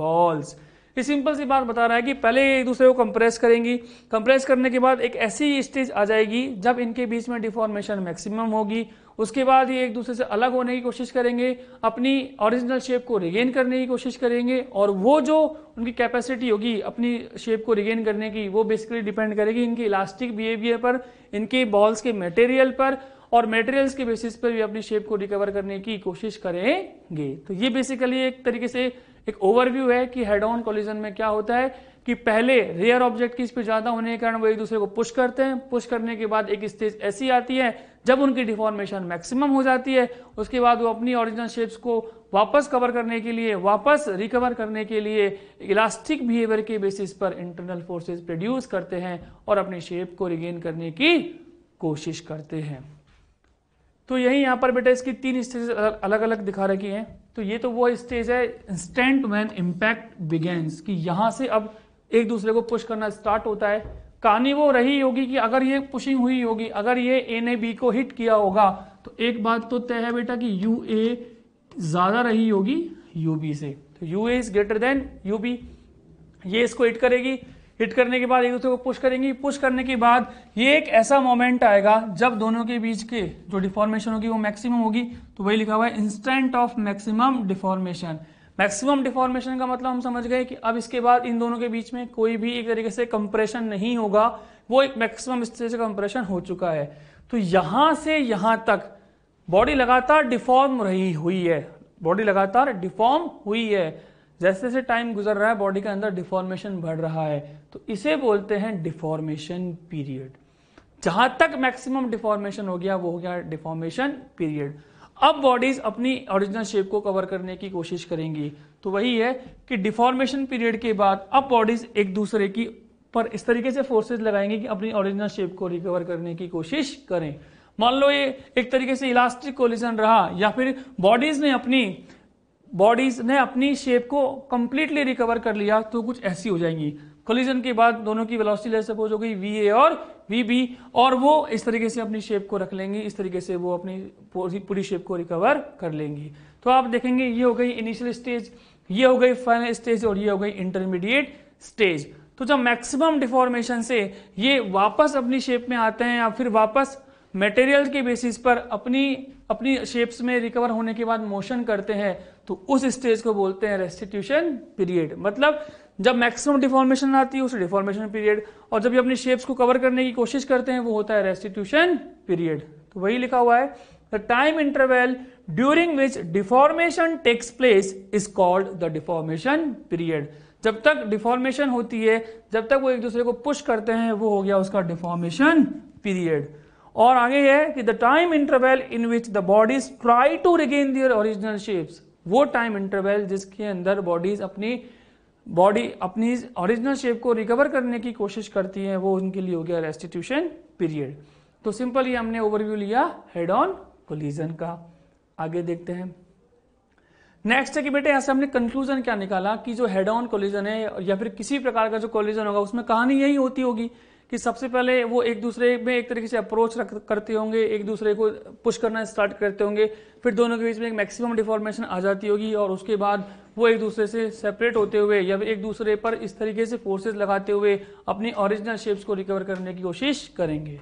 balls ये सिंपल सी बात बता रहा है कि पहले एक दूसरे को कंप्रेस करेंगी कंप्रेस करने के बाद एक ऐसी स्टेज आ जाएगी जब इनके बीच में डिफॉर्मेशन मैक्सिमम होगी उसके बाद ये एक दूसरे से अलग होने की कोशिश करेंगे अपनी ओरिजिनल शेप को रिगेन करने की कोशिश करेंगे और वो जो उनकी कैपेसिटी होगी अपनी शेप को रिगेन करने की वो बेसिकली डिपेंड करेगी इनकी इलास्टिक बिहेवियर पर इनके बॉल्स के मटेरियल पर और मटेरियल्स के बेसिस पर भी अपनी शेप को रिकवर करने की कोशिश करेंगे तो ये बेसिकली एक तरीके से एक ओवरव्यू है कि हेड ऑन कॉलिजन में क्या होता है कि पहले रेयर ऑब्जेक्ट की स्पीड ज्यादा होने के कारण वो एक दूसरे को पुश करते हैं पुश करने के बाद एक स्टेज ऐसी आती है जब उनकी डिफॉर्मेशन मैक्सिमम हो जाती है उसके बाद वो अपनी ओरिजिनल शेप्स को वापस कवर करने के लिए वापस रिकवर करने के लिए इलास्टिक बिहेवियर के बेसिस पर इंटरनल फोर्सेस प्रोड्यूस करते हैं और अपनी शेप को रिगेन करने की कोशिश करते हैं तो यही यहां पर बेटा इसकी तीन स्टेज अलग अलग दिखा रखी हैं तो ये तो वो स्टेज है इंस्टेंट मैन इम्पैक्ट बिगेन्स कि यहां से अब एक दूसरे को पुश करना स्टार्ट होता है कहानी वो रही होगी कि अगर ये पुशिंग हुई होगी अगर ये ए ने बी को हिट किया होगा तो एक बात तो तय है बेटा कि यू ए ज़्यादा रही होगी यू बी से तो u A is greater than you B ये इसको हिट करेगी हिट करने के बाद एक दूसरे को पुश करेंगी पुश करने के बाद ये एक ऐसा मोमेंट आएगा जब दोनों के बीच के जो डिफॉर्मेशन होगी वो मैक्सिमम होगी तो वही लिखा हुआ है instant of maximum deformation maximum deformation का मतलब हम समझ गए कि अब इसके बाद इन दोनों के बीच में कोई भी एक तरीके से कंप्रेशन नहीं होगा वो एक मैक्सिमम स्थिति से कंप्रेशन हो चुका है तो यहां से यहां तक बॉडी लगातार डिफॉर्म रही हुई है बॉडी लगातार डिफॉर्म हुई है जैसे जैसे टाइम गुजर रहा है बॉडी के अंदर डिफॉर्मेशन बढ़ रहा है तो इसे बोलते हैं डिफॉर्मेशन पीरियड जहां तक मैक्सिमम डिफॉर्मेशन हो गया वो हो गया डिफॉर्मेशन पीरियड अब बॉडीज अपनी ओरिजिनल शेप को कवर करने की कोशिश करेंगी तो वही है कि डिफॉर्मेशन पीरियड के बाद अब बॉडीज एक दूसरे की पर इस तरीके से फोर्सेज लगाएंगे कि अपनी ओरिजिनल शेप को रिकवर करने की कोशिश करें मान लो ये एक तरीके से इलास्टिक कोलिजन रहा या फिर बॉडीज ने अपनी बॉडीज ने अपनी शेप को कंप्लीटली रिकवर कर लिया तो कुछ ऐसी हो जाएंगी कोलिजन के बाद दोनों की वेलोसिटी ले सपोज हो गई वी ए और वी बी और वो इस तरीके से अपनी शेप को रख लेंगी इस तरीके से वो अपनी पूरी शेप को रिकवर कर लेंगी तो आप देखेंगे ये हो गई इनिशियल स्टेज ये हो गई फाइनल स्टेज और ये हो गई इंटरमीडिएट स्टेज तो जब मैक्सिमम डिफॉर्मेशन से ये वापस अपनी शेप में आते हैं या फिर वापस मटेरियल के बेसिस पर अपनी अपनी शेप्स में रिकवर होने के बाद मोशन करते हैं तो उस स्टेज को बोलते हैं रेस्टिट्यूशन पीरियड मतलब जब मैक्सिमम डिफॉर्मेशन आती है उस डिफॉर्मेशन पीरियड और जब ये अपनी शेप्स को कवर करने की कोशिश करते हैं वो होता है रेस्टिट्यूशन पीरियड तो वही लिखा हुआ है the time interval during which deformation takes place is called the deformation period जब तक डिफॉर्मेशन होती है जब तक वो एक दूसरे को पुश करते हैं वो हो गया उसका डिफॉर्मेशन पीरियड और आगे है कि the time interval in which the bodies try to regain their original shapes वो टाइम इंटरवेल जिसके अंदर बॉडीज अपनी बॉडी अपनी ओरिजिनल शेप को रिकवर करने की कोशिश करती है वो उनके लिए हो गया रेस्टिट्यूशन पीरियड तो सिंपल ही हमने ओवरव्यू लिया हेड ऑन कोलिजन का आगे देखते हैं नेक्स्ट है कि बेटे ऐसे हमने कंक्लूजन क्या निकाला कि जो हेड ऑन कोलिजन है या फिर किसी प्रकार का जो कोलिजन होगा उसमें कहानी यही होती होगी कि सबसे पहले वो एक दूसरे में एक तरीके से अप्रोच रख करते होंगे एक दूसरे को पुश करना स्टार्ट करते होंगे फिर दोनों के बीच में एक मैक्सिमम डिफॉर्मेशन आ जाती होगी और उसके बाद वो एक दूसरे से सेपरेट होते हुए या एक दूसरे पर इस तरीके से फोर्सेज लगाते हुए अपनी ओरिजिनल शेप्स को रिकवर करने की कोशिश करेंगे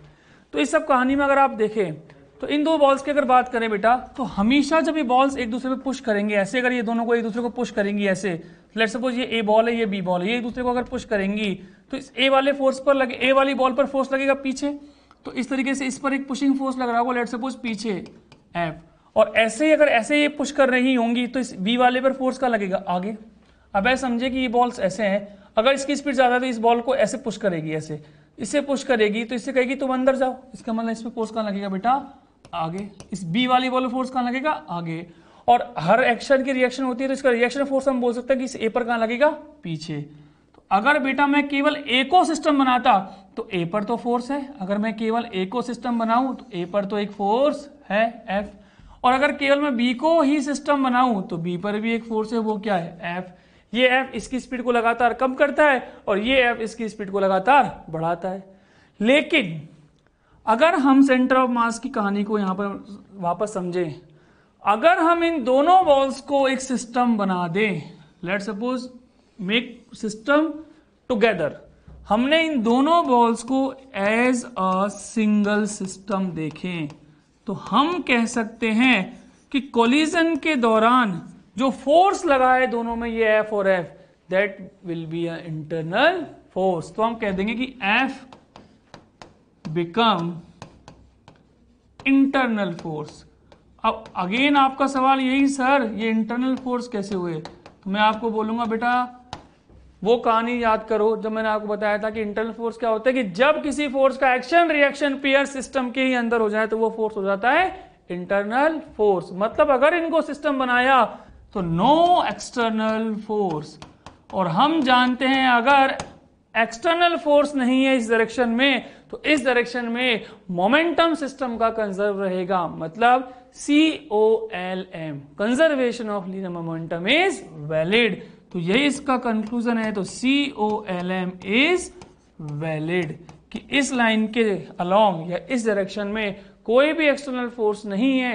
तो इस सब कहानी में अगर आप देखें तो इन दो बॉल्स की अगर बात करें बेटा तो हमेशा जब ये बॉल्स एक दूसरे पे पुश करेंगे ऐसे अगर ये दोनों को एक दूसरे को पुश करेंगी ऐसे लेट सपोज ये ए बॉल है ये बी बॉल है ये एक दूसरे को अगर पुश करेंगी तो इस ए वाले फोर्स पर लगे ए वाली बॉल पर फोर्स लगेगा पीछे तो इस तरीके से इस पर एक पुशिंग फोर्स लग रहा होगा लेट सपोज पीछे एफ और ऐसे ही अगर ऐसे ये पुश कर रही होंगी तो इस बी वाले पर फोर्स का लगेगा आगे अब ऐसा समझे कि ये बॉल्स ऐसे हैं अगर इसकी स्पीड ज़्यादा तो इस बॉल को ऐसे पुश करेगी ऐसे इसे पुश करेगी तो इससे कहेगी तुम अंदर जाओ इसका मतलब इस पर फोर्स कहाँ लगेगा बेटा आगे इस बी वाली बॉल फोर्स कहाँ लगेगा आगे और हर एक्शन की रिएक्शन होती है तो इसका रिएक्शन फोर्स हम बोल सकते हैं कि इस ए पर कहाँ लगेगा पीछे अगर बेटा मैं केवल एको सिस्टम बनाता तो ए पर तो फोर्स है अगर मैं केवल एको सिस्टम बनाऊं तो ए पर तो एक फोर्स है एफ और अगर केवल मैं बी को ही सिस्टम बनाऊं तो बी पर भी एक फोर्स है वो क्या है एफ ये एफ इसकी स्पीड को लगातार कम करता है और ये एफ इसकी स्पीड को लगातार बढ़ाता है लेकिन अगर हम सेंटर ऑफ मास की कहानी को यहां पर वापस समझें अगर हम इन दोनों बॉल्स को एक सिस्टम बना दें let suppose make system together हमने इन दोनों बॉल्स को एज अ सिंगल सिस्टम देखें तो हम कह सकते हैं कि कोलिजन के दौरान जो फोर्स लगा है दोनों में ये एफ और F that will be a internal force तो हम कह देंगे कि एफ बिकम इंटरनल फोर्स अब अगेन आपका सवाल यही सर ये इंटरनल फोर्स कैसे हुए तो मैं आपको बोलूंगा बेटा वो कहानी याद करो जब मैंने आपको बताया था कि इंटरनल फोर्स क्या होता है कि जब किसी फोर्स का एक्शन रिएक्शन पियर सिस्टम के ही अंदर हो जाए तो वो फोर्स हो जाता है इंटरनल फोर्स मतलब अगर इनको सिस्टम बनाया तो नो एक्सटर्नल फोर्स और हम जानते हैं अगर एक्सटर्नल फोर्स नहीं है इस डायरेक्शन में तो इस डायरेक्शन में मोमेंटम सिस्टम का कंजर्व रहेगा मतलब C O L M conservation of linear momentum is valid तो यही इसका कंक्लूजन है तो C O L M is valid कि इस लाइन के अलोंग या इस डायरेक्शन में कोई भी एक्सटर्नल फोर्स नहीं है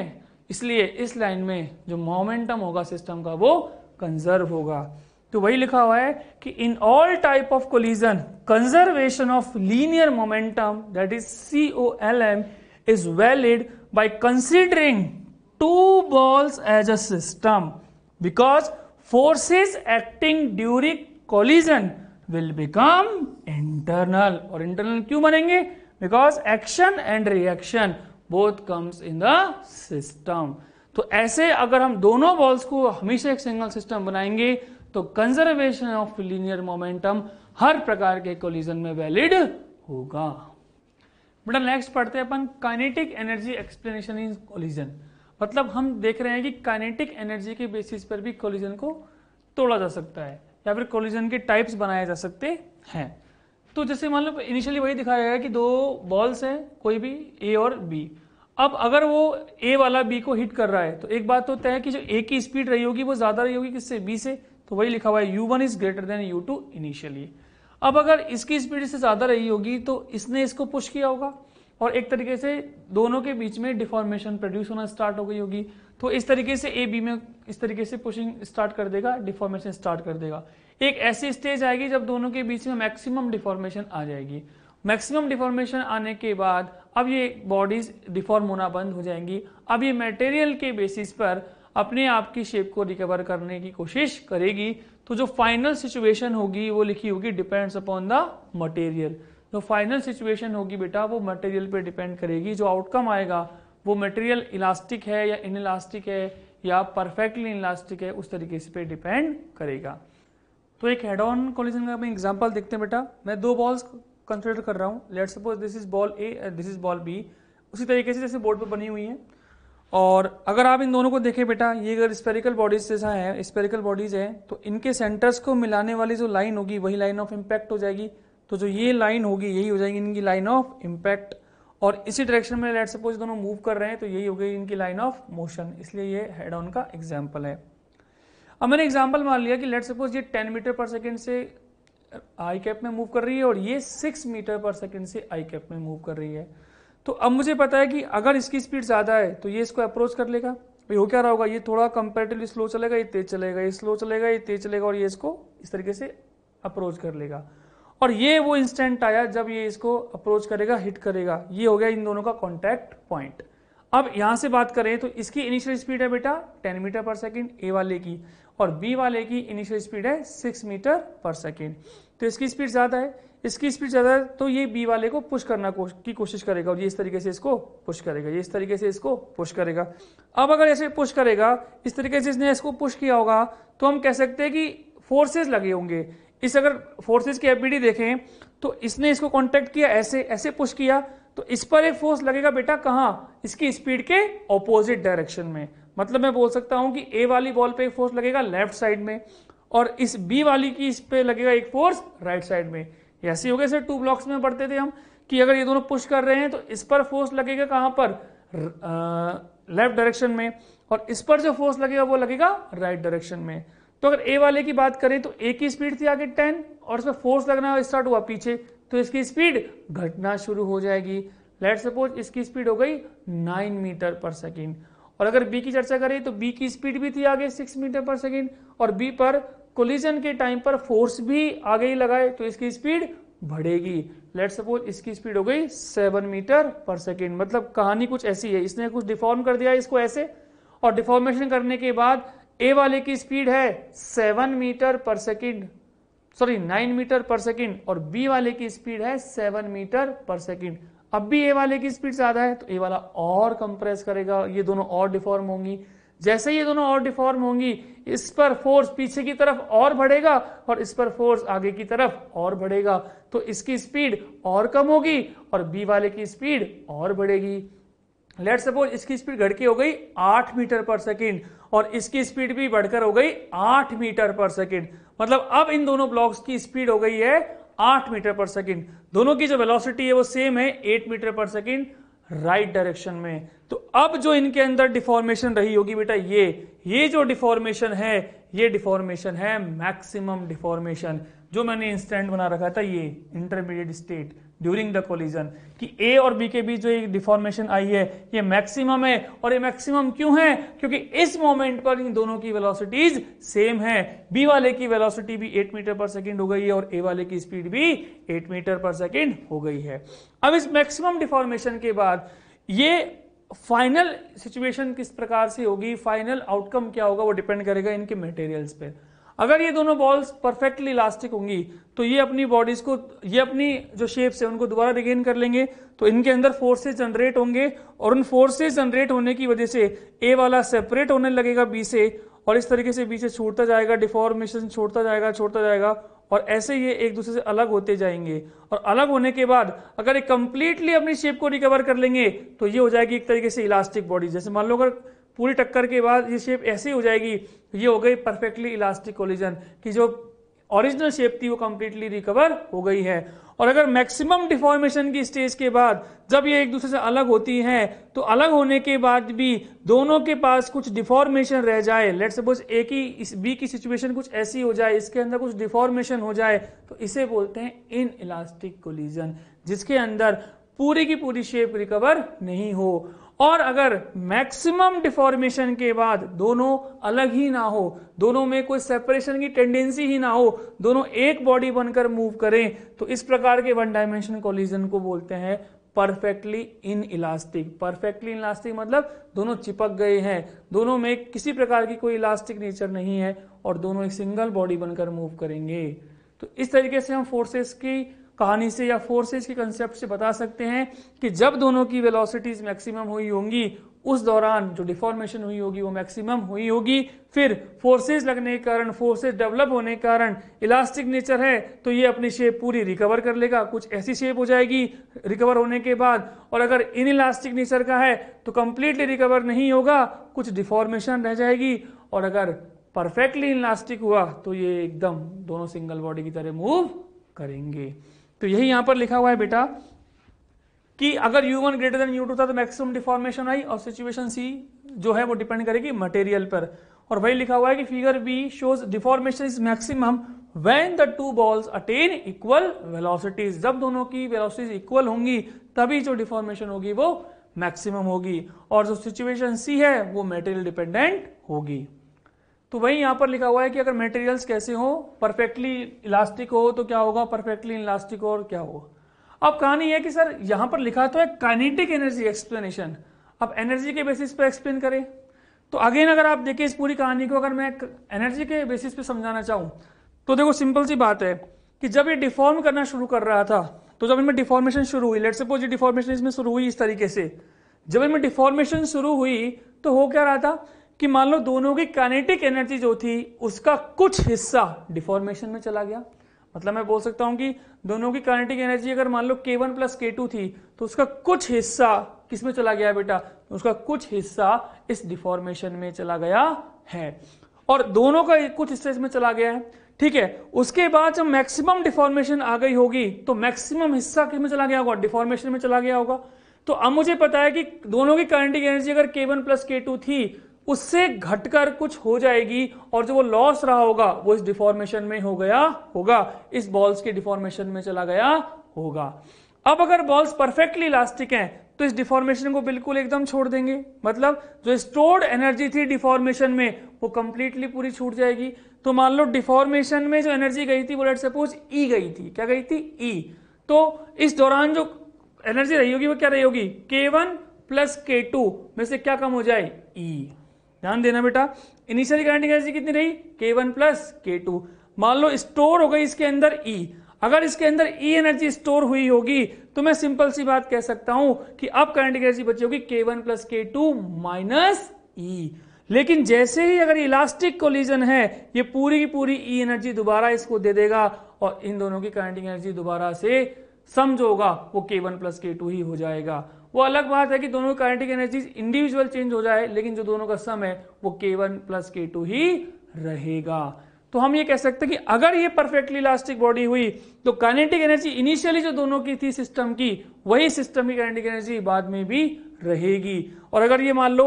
इसलिए इस लाइन में जो मोमेंटम होगा सिस्टम का वो कंजर्व होगा तो वही लिखा हुआ है कि in all type of collision conservation of linear momentum that is C O L M is valid by considering two balls as a system because forces acting during collision will become internal और internal क्यों बनेंगे because action and reaction both comes in the system तो ऐसे अगर हम दोनों बॉल्स को हमेशा एक सिंगल सिस्टम बनाएंगे तो कंजर्वेशन ऑफ लीनियर मोमेंटम हर प्रकार के कोलिजन में वैलिड होगा बेटा नेक्स्ट पढ़ते हैं अपन kinetic energy explanation in collision मतलब हम देख रहे हैं कि काइनेटिक एनर्जी के बेसिस पर भी कोलिजन को तोड़ा जा सकता है या फिर कोलिजन के टाइप्स बनाए जा सकते हैं तो जैसे मतलब इनिशियली वही दिखाया गया कि दो बॉल्स हैं कोई भी ए और बी अब अगर वो ए वाला बी को हिट कर रहा है तो एक बात तो तय है कि जो ए की स्पीड रही होगी वो ज़्यादा रही होगी किससे बी से तो वही लिखा हुआ है u one is greater than u two initially अब अगर इसकी स्पीड इससे ज़्यादा रही होगी तो इसने इसको पुश किया होगा और एक तरीके से दोनों के बीच में डिफॉर्मेशन प्रोड्यूस होना स्टार्ट हो गई होगी तो इस तरीके से ए बी में इस तरीके से पुशिंग स्टार्ट कर देगा डिफॉर्मेशन स्टार्ट कर देगा एक ऐसी स्टेज आएगी जब दोनों के बीच में मैक्सिमम डिफॉर्मेशन आ जाएगी मैक्सिमम डिफॉर्मेशन आने के बाद अब ये बॉडीज डिफॉर्म होना बंद हो जाएंगी अब ये मटेरियल के बेसिस पर अपने आप की शेप को रिकवर करने की कोशिश करेगी तो जो फाइनल सिचुएशन होगी वो लिखी होगी डिपेंड्स अपॉन द मटेरियल जो फाइनल सिचुएशन होगी बेटा वो मटेरियल पे डिपेंड करेगी जो आउटकम आएगा वो मटेरियल इलास्टिक है या इनइलास्टिक है या परफेक्टली इनलास्टिक है उस तरीके से पे डिपेंड करेगा तो एक हेड ऑन कॉलिजन का एग्जाम्पल देखते हैं बेटा मैं दो बॉल्स कंसिडर कर रहा हूँ let suppose this is ball A this is ball B उसी तरीके से जैसे बोर्ड पर बनी हुई है और अगर आप इन दोनों को देखें बेटा ये अगर स्पेरिकल बॉडीज जैसा है स्पेरिकल बॉडीज है तो इनके सेंटर्स को मिलाने वाली जो लाइन होगी वही लाइन ऑफ इम्पैक्ट हो जाएगी तो जो ये लाइन होगी यही हो जाएगी इनकी लाइन ऑफ इम्पैक्ट और इसी डायरेक्शन में लेट सपोज दोनों मूव कर रहे हैं तो यही हो गई इनकी लाइन ऑफ मोशन इसलिए ये हेड ऑन का एग्जाम्पल है अब मैंने एग्जाम्पल मान लिया कि लेट सपोज ये टेन मीटर पर सेकेंड से आई कैप में मूव कर रही है और ये सिक्स मीटर पर सेकेंड से आई कैप में मूव कर रही है तो अब मुझे पता है कि अगर इसकी स्पीड ज़्यादा है तो ये इसको अप्रोच कर लेगा भाई हो क्या रहा होगा ये थोड़ा कंपेरेटिवली स्लो चलेगा ये तेज चलेगा ये स्लो चलेगा ये तेज चलेगा और ये इसको इस तरीके से अप्रोच कर लेगा और ये वो इंस्टेंट आया जब ये इसको अप्रोच करेगा हिट करेगा ये हो गया इन दोनों का कॉन्टैक्ट पॉइंट अब यहां से बात करें तो इसकी इनिशियल स्पीड है बेटा 10 मीटर पर सेकेंड ए वाले की और बी वाले की इनिशियल स्पीड है 6 मीटर पर सेकेंड तो इसकी स्पीड ज़्यादा है इसकी स्पीड ज़्यादा है तो ये बी वाले को पुश करना की कोशिश करेगा और ये इस तरीके से इसको पुश करेगा ये इस तरीके से इसको पुश करेगा अब अगर ऐसे पुश करेगा इस तरीके से इसने इसको पुश किया होगा तो हम कह सकते हैं कि फोर्सेज लगे होंगे इस अगर फोर्सेस की एफबीडी देखें तो इसने इसको कॉन्टैक्ट किया ऐसे ऐसे पुश किया तो इस पर एक फोर्स लगेगा बेटा कहा इसकी स्पीड के ऑपोजिट डायरेक्शन में मतलब मैं बोल सकता हूं कि ए वाली बॉल पे एक फोर्स लगेगा लेफ्ट साइड में और इस बी वाली की इस पे लगेगा एक फोर्स राइट साइड में ऐसे हो गया सर टू ब्लॉक्स में पढ़ते थे हम कि अगर ये दोनों पुश कर रहे हैं तो इस पर फोर्स लगेगा कहां पर लेफ्ट डायरेक्शन में और इस पर जो फोर्स लगेगा वो लगेगा राइट डायरेक्शन में तो अगर ए वाले की बात करें तो ए की स्पीड थी आगे टेन और इसमें फोर्स लगना स्टार्ट हुआ पीछे तो इसकी स्पीड घटना शुरू हो जाएगी लेट सपोज इसकी स्पीड हो गई नाइन मीटर पर सेकेंड और अगर बी की चर्चा करें तो बी की स्पीड भी थी आगे सिक्स मीटर पर सेकेंड और बी पर कोलिजन के टाइम पर फोर्स भी आगे ही लगाए तो इसकी स्पीड बढ़ेगी लेट सपोज इसकी स्पीड हो गई सेवन मीटर पर सेकेंड मतलब कहानी कुछ ऐसी है इसने कुछ डिफॉर्म कर दिया इसको ऐसे और डिफॉर्मेशन करने के बाद ए वाले की स्पीड है seven metre per second sorry nine metre per second और बी वाले की स्पीड है सेवन मीटर पर सेकेंड अब भी ए वाले की स्पीड ज्यादा है तो ए वाला और कंप्रेस करेगा ये दोनों और डिफॉर्म होंगी जैसे ये दोनों और डिफॉर्म होंगी इस पर फोर्स पीछे की तरफ और बढ़ेगा और इस पर फोर्स आगे की तरफ और बढ़ेगा तो इसकी स्पीड और कम होगी और बी वाले की स्पीड और बढ़ेगी लेट सपोज इसकी स्पीड घटकी हो गई आठ मीटर पर सेकेंड और इसकी स्पीड भी बढ़कर हो गई आठ मीटर पर सेकेंड मतलब अब इन दोनों ब्लॉक्स की स्पीड हो गई है आठ मीटर पर सेकेंड दोनों की जो वेलोसिटी है वो सेम है eight metre per second right direction में तो अब जो इनके अंदर डिफॉर्मेशन रही होगी बेटा ये ये जो डिफॉर्मेशन है ये डिफॉर्मेशन है मैक्सिमम डिफॉर्मेशन जो मैंने इंस्टेंट बना रखा था ये intermediate state during the collision कि ए और बी के बीच जो एक डिफॉर्मेशन आई है ये मैक्सिमम है और ये मैक्सिमम क्यों है क्योंकि इस मोमेंट पर इन दोनों की वेलोसिटीज सेम है बी वाले की वेलोसिटी भी 8 मीटर पर सेकंड हो गई है और ए वाले की स्पीड भी 8 मीटर पर सेकंड हो गई है अब इस मैक्सिमम डिफॉर्मेशन के बाद ये फाइनल सिचुएशन किस प्रकार से होगी फाइनल आउटकम क्या होगा वो डिपेंड करेगा इनके मटेरियल्स पर अगर ये दोनों बॉल्स परफेक्टली इलास्टिक होंगी तो ये अपनी बॉडीज को ये अपनी जो शेप्स है उनको दोबारा रिगेन कर लेंगे तो इनके अंदर फोर्सेस जनरेट होंगे और उन फोर्सेस जनरेट होने की वजह से ए वाला सेपरेट होने लगेगा बी से और इस तरीके से बी से छूटता जाएगा डिफॉर्मेशन छोड़ता जाएगा छोड़ता जाएगा और ऐसे ये एक दूसरे से अलग होते जाएंगे और अलग होने के बाद अगर ये कंप्लीटली अपनी शेप को रिकवर कर लेंगे तो ये हो जाएगी एक तरीके से इलास्टिक बॉडी जैसे मान लो अगर पूरी टक्कर के बाद ये शेप ऐसी हो जाएगी ये हो गई परफेक्टली इलास्टिक कोलिजन कि जो ओरिजिनल शेप थी वो कंप्लीटली रिकवर हो गई है और अगर मैक्सिमम डिफॉर्मेशन की स्टेज के बाद जब ये एक दूसरे से अलग होती है तो अलग होने के बाद भी दोनों के पास कुछ डिफॉर्मेशन रह जाए लेट सपोज ए की इस बी की सिचुएशन कुछ ऐसी हो जाए इसके अंदर कुछ डिफॉर्मेशन हो जाए तो इसे बोलते हैं इन इलास्टिक कोलिजन जिसके अंदर पूरी की पूरी शेप रिकवर नहीं हो और अगर मैक्सिमम डिफॉर्मेशन के बाद दोनों अलग ही ना हो दोनों में कोई सेपरेशन की टेंडेंसी ही ना हो दोनों एक बॉडी बनकर मूव करें तो इस प्रकार के वन डायमेंशन कोलिजन को बोलते हैं perfectly inelastic perfectly elastic मतलब दोनों चिपक गए हैं दोनों में किसी प्रकार की कोई इलास्टिक नेचर नहीं है और दोनों एक सिंगल बॉडी बनकर मूव करेंगे तो इस तरीके से हम फोर्सेस की कहानी से या फोर्सेज के कंसेप्ट से बता सकते हैं कि जब दोनों की वेलोसिटीज मैक्सिमम हुई होंगी उस दौरान जो डिफॉर्मेशन हुई होगी वो मैक्सिमम हुई होगी फिर फोर्सेज लगने के कारण फोर्सेज डेवलप होने के कारण इलास्टिक नेचर है तो ये अपनी शेप पूरी रिकवर कर लेगा कुछ ऐसी शेप हो जाएगी रिकवर होने के बाद और अगर इन इलास्टिक नेचर का है तो कंप्लीटली रिकवर नहीं होगा कुछ डिफॉर्मेशन रह जाएगी और अगर परफेक्टली इलास्टिक हुआ तो ये एकदम दोनों सिंगल बॉडी की तरह मूव करेंगे तो यही यहां पर लिखा हुआ है बेटा कि अगर u one greater than u two था तो मैक्सिमम डिफॉर्मेशन आई और सिचुएशन सी जो है वो डिपेंड करेगी मटेरियल पर और वही लिखा हुआ है कि figure B shows deformation is maximum when the two balls attain equal velocities जब दोनों की वेलोसिटीज इक्वल होंगी तभी जो डिफॉर्मेशन होगी वो मैक्सिमम होगी और जो सिचुएशन सी है वो मेटेरियल डिपेंडेंट होगी तो वही यहां पर लिखा हुआ है कि अगर मटेरियल्स कैसे हो परफेक्टली इलास्टिक हो तो क्या होगा परफेक्टली इलास्टिक हो और क्या होगा अब कहानी है कि सर यहां पर लिखा तो है काइनेटिक एनर्जी एक्सप्लेनेशन अब एनर्जी के बेसिस पर एक्सप्लेन करें तो अगेन अगर आप देखें इस पूरी कहानी को अगर मैं एनर्जी के बेसिस पे समझाना चाहूं तो देखो सिंपल सी बात है कि जब ये डिफॉर्म करना शुरू कर रहा था तो जब इनमें डिफॉर्मेशन शुरू हुई लेट सपोज ये डिफॉर्मेशन इसमें शुरू हुई इस तरीके से जब इनमें डिफॉर्मेशन शुरू हुई तो हो क्या रहा था कि मान लो दोनों की काइनेटिक एनर्जी जो थी उसका कुछ हिस्सा डिफॉर्मेशन में चला गया मतलब मैं बोल सकता हूं कि दोनों की काइनेटिक एनर्जी अगर मान लो के वन प्लस के टू थी तो उसका कुछ हिस्सा किसमें चला गया बेटा उसका कुछ हिस्सा इस डिफॉर्मेशन में चला गया है और दोनों का कुछ हिस्सा इसमें चला गया है ठीक है उसके बाद जब मैक्सिमम डिफॉर्मेशन आ गई होगी तो मैक्सिमम हिस्सा किसमें चला गया होगा डिफॉर्मेशन में चला गया होगा तो अब मुझे पता है कि दोनों की करंटिक एनर्जी अगर के वन प्लस के टू थी उससे घटकर कुछ हो जाएगी और जो वो लॉस रहा होगा वो इस डिफॉर्मेशन में हो गया होगा इस बॉल्स के डिफॉर्मेशन में चला गया होगा अब अगर बॉल्स परफेक्टली इलास्टिक हैं तो इस डिफॉर्मेशन को बिल्कुल एकदम छोड़ देंगे मतलब जो स्टोर्ड एनर्जी थी डिफॉर्मेशन में वो कंप्लीटली पूरी छूट जाएगी तो मान लो डिफॉर्मेशन में जो एनर्जी गई थी वो लेट सपोज ई गई थी क्या गई थी ई e। तो इस दौरान जो एनर्जी रही होगी वो क्या रही होगी K one plus K to में से क्या कम हो जाए ई e। ध्यान देना बेटा इनिशियल काइनेटिक एनर्जी कितनी रही के वन प्लस के टू मान लो स्टोर हो गई इसके अंदर ई e। अगर इसके अंदर ई एनर्जी स्टोर हुई होगी तो मैं सिंपल सी बात कह सकता हूं कि अब करंट एनर्जी बची होगी K one plus K two minus E लेकिन जैसे ही अगर इलास्टिक कोलिजन है ये पूरी की पूरी ई e एनर्जी दोबारा इसको दे देगा और इन दोनों की करंट एनर्जी दोबारा से समझ होगा वो K one plus K two ही हो जाएगा वो अलग बात है कि दोनों काइनेटिक एनर्जीज इंडिविजुअल चेंज हो जाए लेकिन जो दोनों का सम है वो K one plus K two ही रहेगा तो हम ये कह सकते हैं कि अगर ये परफेक्टली इलास्टिक बॉडी हुई तो काइनेटिक एनर्जी इनिशियली जो दोनों की थी सिस्टम की वही सिस्टम की काइनेटिक एनर्जी बाद में भी रहेगी और अगर ये मान लो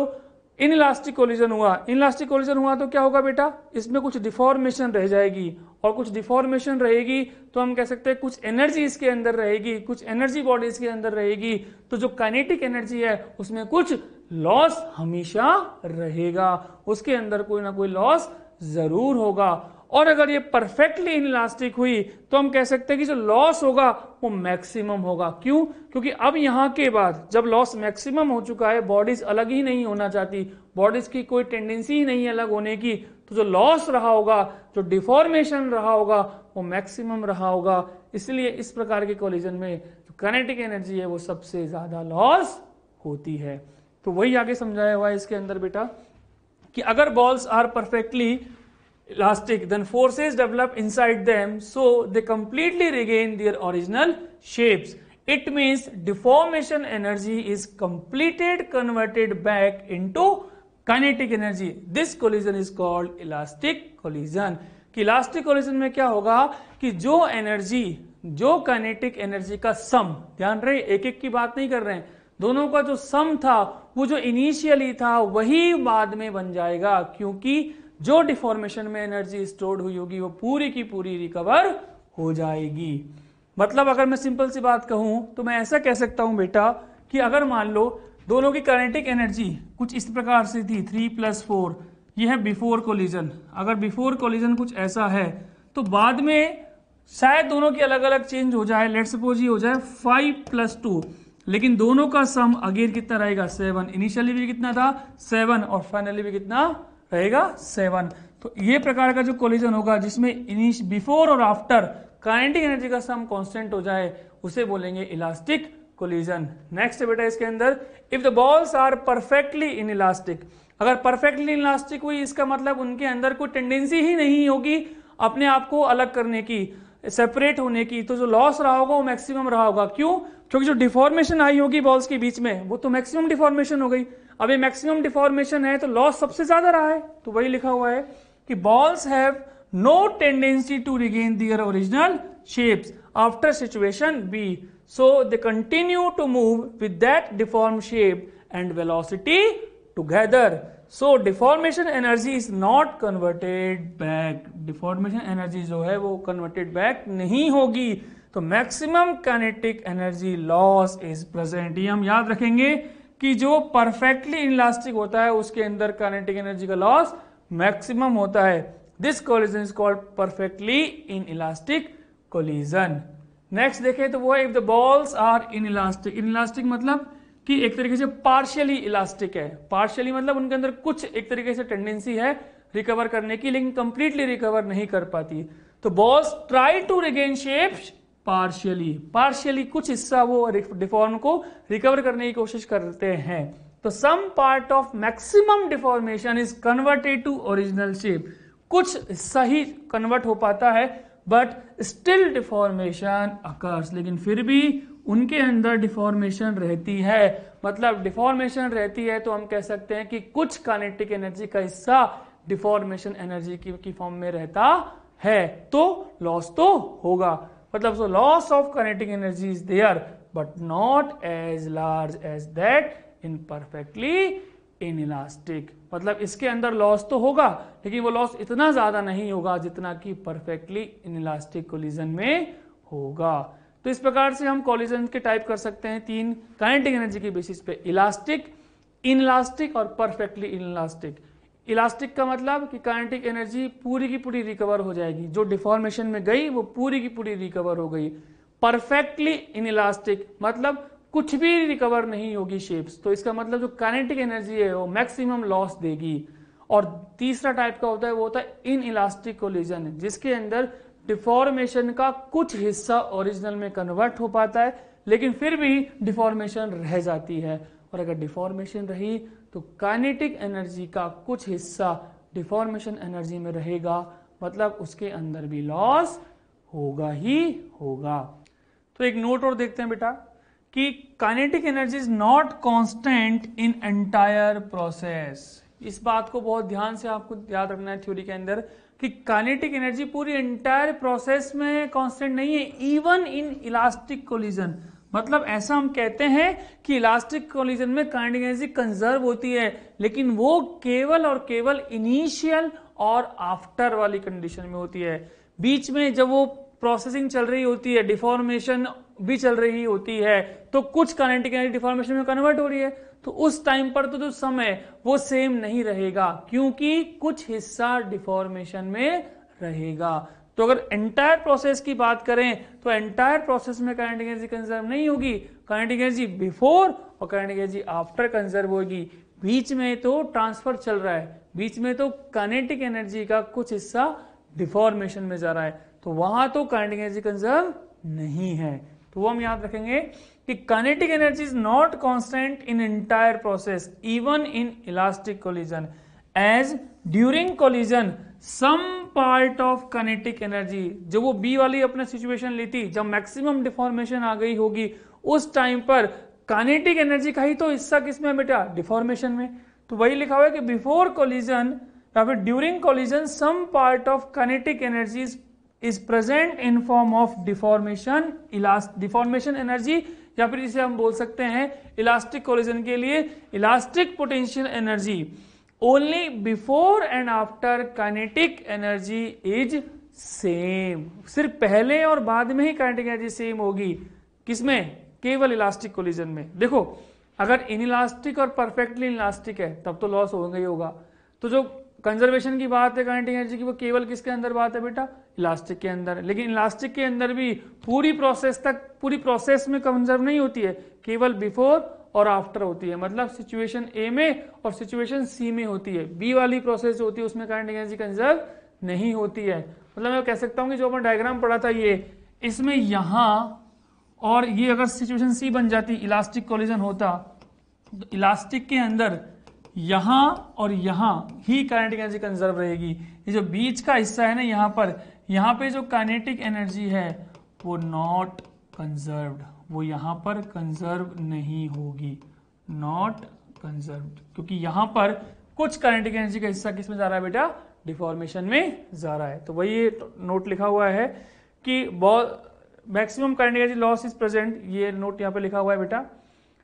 इन इलास्टिक कोलिजन हुआ इन इलास्टिक कोलिजन हुआ तो क्या होगा बेटा इसमें कुछ डिफॉर्मेशन रह जाएगी और कुछ डिफॉर्मेशन रहेगी तो हम कह सकते हैं कुछ एनर्जी इसके अंदर रहेगी कुछ एनर्जी बॉडी इसके अंदर रहेगी तो जो काइनेटिक एनर्जी है उसमें कुछ लॉस हमेशा रहेगा उसके अंदर कोई ना कोई लॉस जरूर होगा और अगर ये परफेक्टली इनलास्टिक हुई तो हम कह सकते हैं कि जो लॉस होगा वो मैक्सिमम होगा क्यों क्योंकि अब यहाँ के बाद जब लॉस मैक्सिमम हो चुका है बॉडीज अलग ही नहीं होना चाहती बॉडीज की कोई टेंडेंसी ही नहीं अलग होने की तो जो लॉस रहा होगा जो डिफॉर्मेशन रहा होगा वो मैक्सिमम रहा होगा इसलिए इस प्रकार के कॉलिजन में जो कनेटिक एनर्जी है वो सबसे ज़्यादा लॉस होती है तो वही आगे समझाया हुआ है इसके अंदर बेटा कि अगर balls are perfectly elastic then forces develop inside them so they completely regain their original shapes it means deformation energy is completed converted back into kinetic energy this collision is called elastic collision कि इलास्टिक कोलिजन में क्या होगा कि जो एनर्जी जो काइनेटिक एनर्जी का सम ध्यान रहे एक एक की बात नहीं कर रहे हैं दोनों का जो सम था वो जो इनिशियली था वही बाद में बन जाएगा क्योंकि जो डिफॉर्मेशन में एनर्जी स्टोर्ड हुई होगी वो पूरी की पूरी रिकवर हो जाएगी मतलब अगर मैं सिंपल सी बात कहूं तो मैं ऐसा कह सकता हूं बेटा कि अगर मान लो दोनों की कनेटिक एनर्जी कुछ इस प्रकार से थी थ्री प्लस फोर यह है बिफोर कोलिजन अगर बिफोर कोलिजन कुछ ऐसा है तो बाद में शायद दोनों की अलग अलग चेंज हो जाए लेट सपोज ये हो जाए फाइव प्लस टू लेकिन दोनों का सम अगेन कितना रहेगा सेवन इनिशियली भी कितना था सेवन और फाइनली भी कितना रहेगा सेवन तो ये प्रकार का जो कोलिजन होगा जिसमें इनिश बिफोर और आफ्टर काइनेटिक एनर्जी का सम कांस्टेंट हो जाए उसे बोलेंगे इलास्टिक कोलिजन नेक्स्ट बेटा इसके अंदर if the balls are perfectly inelastic अगर परफेक्टली इलास्टिक हुई इसका मतलब उनके अंदर कोई टेंडेंसी ही नहीं होगी अपने आप को अलग करने की सेपरेट होने की तो जो लॉस रहा होगा वो मैक्सिमम रहा होगा क्यों क्योंकि जो डिफॉर्मेशन आई होगी बॉल्स के बीच में वो तो मैक्सिमम डिफॉर्मेशन हो गई अभी मैक्सिमम डिफॉर्मेशन है तो लॉस सबसे ज्यादा रहा है तो वही लिखा हुआ है कि balls have no tendency to regain their original shapes after situation B so they continue to move with that deform shape and velocity together so deformation energy is not converted back deformation energy जो है वो कन्वर्टेड बैक नहीं होगी तो maximum kinetic energy loss is present ये हम याद रखेंगे कि जो परफेक्टली इनलास्टिक होता है उसके अंदर काइनेटिक एनर्जी का लॉस मैक्सिमम होता है this collision is called perfectly in elastic collision next देखें तो वो if the balls are inelastic inelastic मतलब कि एक तरीके से पार्शियली इलास्टिक है पार्शियली मतलब उनके अंदर कुछ एक तरीके से टेंडेंसी है रिकवर करने की लेकिन कंप्लीटली रिकवर नहीं कर पाती तो balls try to regain shape partially partially कुछ हिस्सा वो डिफॉर्म को रिकवर करने की कोशिश करते हैं तो some part of maximum deformation is converted to original shape कुछ हिस्सा ही कन्वर्ट हो पाता है बट स्टिल डिफॉर्मेशन अकर्स लेकिन फिर भी उनके अंदर डिफॉर्मेशन रहती है मतलब डिफॉर्मेशन रहती है तो हम कह सकते हैं कि कुछ कानेटिक एनर्जी का हिस्सा डिफॉर्मेशन एनर्जी की, की फॉर्म में रहता है तो लॉस तो होगा मतलब so loss of of energy is there but not as large as that in perfectly inelastic मतलब इसके अंदर लॉस तो होगा लेकिन वो लॉस इतना ज्यादा नहीं होगा जितना कि परफेक्टली इन इलास्टिक कोलिजन में होगा तो इस प्रकार से हम कोलिजन के टाइप कर सकते हैं तीन काइनेटिक एनर्जी के बेसिस पे इलास्टिक इन इलास्टिक और परफेक्टली इन इलास्टिक इलास्टिक का मतलब कि काइनेटिक एनर्जी पूरी की पूरी रिकवर हो जाएगी जो डिफॉर्मेशन में गई वो पूरी की पूरी रिकवर हो गई परफेक्टली इन इलास्टिक मतलब कुछ भी रिकवर नहीं होगी शेप्स तो इसका मतलब जो काइनेटिक एनर्जी है वो मैक्सिमम लॉस देगी और तीसरा टाइप का होता है वो होता है इन इलास्टिक कोलिजन जिसके अंदर डिफॉर्मेशन का कुछ हिस्सा ओरिजिनल में कन्वर्ट हो पाता है लेकिन फिर भी डिफॉर्मेशन रह जाती है और अगर डिफॉर्मेशन रही तो काइनेटिक एनर्जी का कुछ हिस्सा डिफॉर्मेशन एनर्जी में रहेगा मतलब उसके अंदर भी लॉस होगा ही होगा तो एक नोट और देखते हैं बेटा कि kinetic energy is not constant in entire process इस बात को बहुत ध्यान से आपको याद रखना है थ्योरी के अंदर कि काइनेटिक एनर्जी पूरी एंटायर प्रोसेस में कांस्टेंट नहीं है इवन इन इलास्टिक कोलिजन मतलब ऐसा हम कहते हैं कि इलास्टिक कोलिजन में काइनेटिक एनर्जी कंजर्व होती है लेकिन वो केवल और केवल इनिशियल और आफ्टर वाली कंडीशन में होती है बीच में जब वो प्रोसेसिंग चल रही होती है डिफॉर्मेशन भी चल रही होती है तो कुछ काइनेटिक एनर्जी डिफॉर्मेशन में कन्वर्ट हो रही है तो उस टाइम पर तो जो समय वो सेम नहीं रहेगा क्योंकि कुछ हिस्सा डिफॉर्मेशन में रहेगा तो अगर एंटायर प्रोसेस की बात करें तो एंटायर प्रोसेस में करंट एनर्जी कंजर्व नहीं होगी करंट एनर्जी बिफोर और करंट एनर्जी आफ्टर कंजर्व होगी बीच में तो ट्रांसफर चल रहा है बीच में तो काइनेटिक एनर्जी का कुछ हिस्सा डिफॉर्मेशन में जा रहा है तो वहां तो करंट एनर्जी कंजर्व नहीं है तो हम याद रखेंगे कि kinetic energy is not constant in entire process even in elastic collision as during collision some part of kinetic energy जो वो बी वाली अपने सिचुएशन ली थी जब मैक्सिमम डिफॉर्मेशन आ गई होगी उस टाइम पर कनेटिक एनर्जी का ही तो हिस्सा किसमें बेटा डिफॉर्मेशन में तो वही लिखा हुआ है कि बिफोर कोलिजन या फिर during collision some part of kinetic energy is present in form of deformation elastic deformation energy या फिर इसे हम बोल सकते हैं इलास्टिक कोलिजन के लिए elastic potential energy only before and after kinetic energy is same सिर्फ पहले और बाद में ही kinetic energy same होगी किसमें केवल इलास्टिक कोलिजन में देखो अगर इनइलास्टिक और परफेक्टली इलास्टिक है तब तो लॉस होगा ही होगा तो जो कंजर्वेशन की बात है काइनेटिक एनर्जी की वो केवल किसके अंदर बात है बेटा इलास्टिक के अंदर लेकिन इलास्टिक के अंदर भी पूरी प्रोसेस तक पूरी प्रोसेस में कंजर्व नहीं होती है केवल बिफोर और आफ्टर होती है मतलब सिचुएशन ए में और सिचुएशन सी में होती है बी वाली प्रोसेस जो होती है उसमें करंट एनर्जी कंजर्व नहीं होती है मतलब मैं कह सकता हूं कि जो अपन डायग्राम पढ़ा था ये इसमें यहां और ये अगर सिचुएशन सी बन जाती इलास्टिक कॉलिजन होता तो इलास्टिक के अंदर यहां और यहां ही काइनेटिक एनर्जी कंजर्व रहेगी ये जो बीच का हिस्सा है ना यहां पर यहां पे जो काइनेटिक एनर्जी है वो नॉट कंजर्व्ड वो यहां पर कंजर्व नहीं होगी नॉट कंजर्व क्योंकि यहां पर कुछ काइनेटिक एनर्जी का हिस्सा किस में जा रहा है बेटा डिफॉर्मेशन में जा रहा है तो वही नोट लिखा हुआ है कि बहुत maximum current energy loss is present ये नोट यहां पे लिखा हुआ है बेटा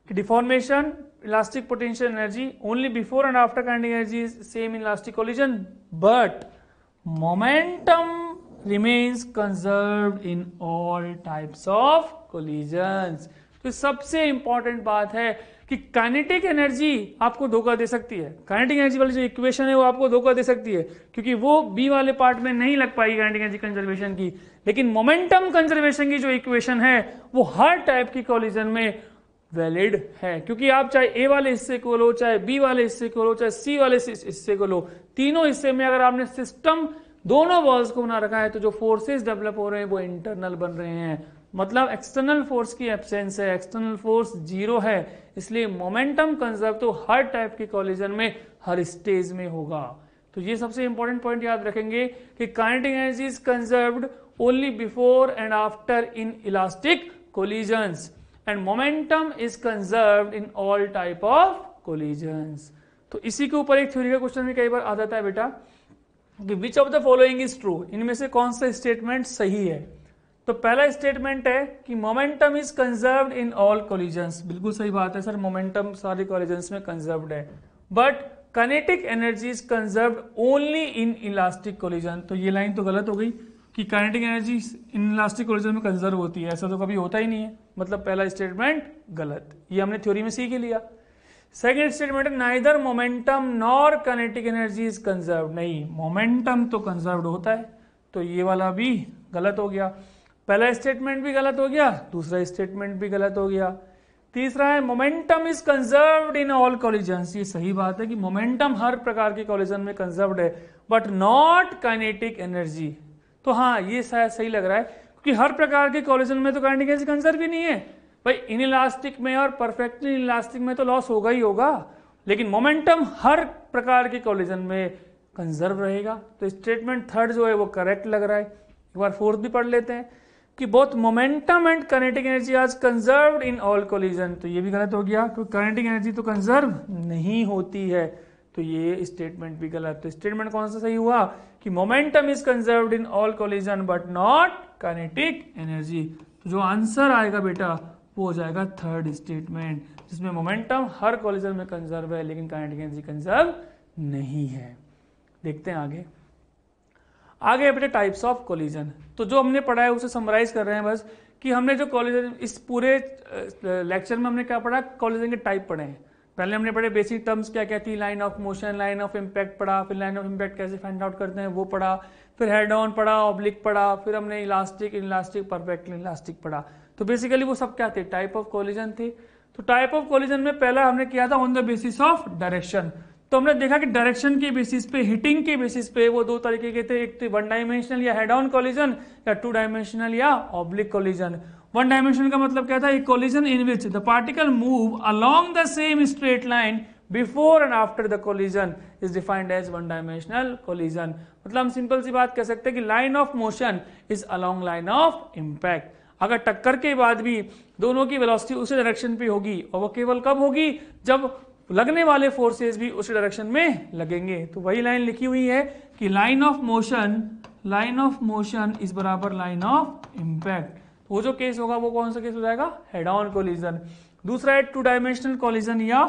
कि deformation elastic potential energy only before and after current energy is same in elastic collision but momentum remains conserve in all types of collisions तो सबसे इंपॉर्टेंट बात है कि काइनेटिक एनर्जी आपको धोखा दे सकती है काइनेटिक एनर्जी वाली जो इक्वेशन है वो आपको धोखा दे सकती है क्योंकि वो बी वाले पार्ट में नहीं लग पाएगी काइनेटिक एनर्जी कंजर्वेशन की लेकिन मोमेंटम कंजर्वेशन की जो इक्वेशन है वो हर टाइप की कॉलिजन में वैलिड है क्योंकि आप चाहे ए वाले हिस्से को लो चाहे बी वाले हिस्से को लो चाहे सी वाले हिस्से को लो तीनों हिस्से में अगर आपने सिस्टम दोनों बॉल्स को बना रखा है तो जो फोर्सेस डेवलप हो रहे हैं वो इंटरनल बन रहे हैं मतलब एक्सटर्नल फोर्स की एब्सेंस है एक्सटर्नल फोर्स जीरो है इसलिए मोमेंटम कंजर्व तो हर टाइप के कॉलिजन में हर स्टेज में होगा तो ये सबसे इंपॉर्टेंट पॉइंट याद रखेंगे कि kinetic energy is conserved only before and after in elastic collisions and momentum is conserved in all type of collisions तो इसी के ऊपर एक थ्योरी का क्वेश्चन भी कई बार आ जाता है बेटा कि which of the following is true इनमें से कौन सा स्टेटमेंट सही है तो पहला स्टेटमेंट है कि momentum is conserve in all collisions बिल्कुल सही बात है सर मोमेंटम सारे कोलिजन्स में कंजर्व है but kinetic energy is conserve only inelastic collision तो ये लाइन तो गलत हो गई कि kinetic energy inelastic collision में कंजर्व होती है ऐसा तो कभी होता ही नहीं है मतलब पहला स्टेटमेंट गलत ये हमने थ्योरी में सीख ही लिया सेकेंड स्टेटमेंट है neither momentum nor kinetic energy is conserve नहीं मोमेंटम तो कंजर्व होता है तो ये वाला भी गलत हो गया पहला स्टेटमेंट भी गलत हो गया दूसरा स्टेटमेंट भी गलत हो गया तीसरा है momentum is conserve in all collisions ये सही बात है कि मोमेंटम हर प्रकार के कॉलिजन में कंजर्व है बट नॉट काइनेटिक एनर्जी तो हाँ ये शायद सही लग रहा है क्योंकि हर प्रकार के कॉलिजन में तो काइनेटिक एनर्जी कंजर्व ही नहीं है भाई इन इलास्टिक में और परफेक्टली इन इलास्टिक में तो लॉस होगा ही होगा लेकिन मोमेंटम हर प्रकार के कॉलिजन में कंजर्व रहेगा तो स्टेटमेंट थर्ड जो है वो करेक्ट लग रहा है एक बार फोर्थ भी पढ़ लेते हैं कि both momentum and kinetic energy आज कंजर्व इन ऑल कोलिजन तो ये भी गलत हो गया क्योंकि कनेटिक एनर्जी तो कंजर्व नहीं होती है तो ये स्टेटमेंट भी गलत तो स्टेटमेंट कौन सा सही हुआ कि momentum is conserve in all collision but not kinetic energy तो जो आंसर आएगा बेटा वो हो जाएगा थर्ड स्टेटमेंट जिसमें मोमेंटम हर कोलिजन में कंजर्व है लेकिन कनेटिक एनर्जी कंजर्व नहीं है देखते हैं आगे आगे बेटे टाइप्स ऑफ कोलिजन तो जो हमने पढ़ा है उसे समराइज कर रहे हैं बस कि हमने जो कॉलेज इस पूरे लेक्चर में हमने क्या पढ़ा कॉलेज के टाइप पढ़े हैं पहले हमने पढ़े बेसिक टर्म्स क्या क्या थी line of motion line of impact पढ़ा फिर लाइन ऑफ इम्पैक्ट कैसे फाइंड आउट करते हैं वो पढ़ा फिर हेड ऑन पढ़ा ऑब्लिक पढ़ा फिर हमने इलास्टिक इलास्टिक परफेक्ट इलास्टिक पढ़ा तो बेसिकली वो सब क्या थे टाइप ऑफ कॉलिजन थे तो टाइप ऑफ कॉलिजन में पहला हमने किया था on the basis of direction तो हमने देखा कि डायरेक्शन के बेसिस पे हिटिंग के बेसिस पे वो दो तरीके के थे एक थे वन डायमेंशनल या हेड ऑन कॉलिजन या टू डायमेंशनल या ऑब्लिक कॉलिजन वन डायमेंशन का मतलब क्या था एक collision in which the particle move along the same straight line before and after the collision is defined as one dimensional collision मतलब हम सिंपल सी बात कह सकते हैं कि line of motion is along line of impact अगर टक्कर के बाद भी दोनों की वेलोसिटी उसी डायरेक्शन पे होगी और वो केवल कब होगी जब तो लगने वाले फोर्सेस भी उसी डायरेक्शन में लगेंगे तो वही लाइन लिखी हुई है कि line of motion line of motion is बराबर लाइन ऑफ इंपैक्ट वो जो केस होगा वो कौन सा केस हो जाएगा हेड ऑन कोलिजन दूसरा है टू डायमेंशनल कोलिजन या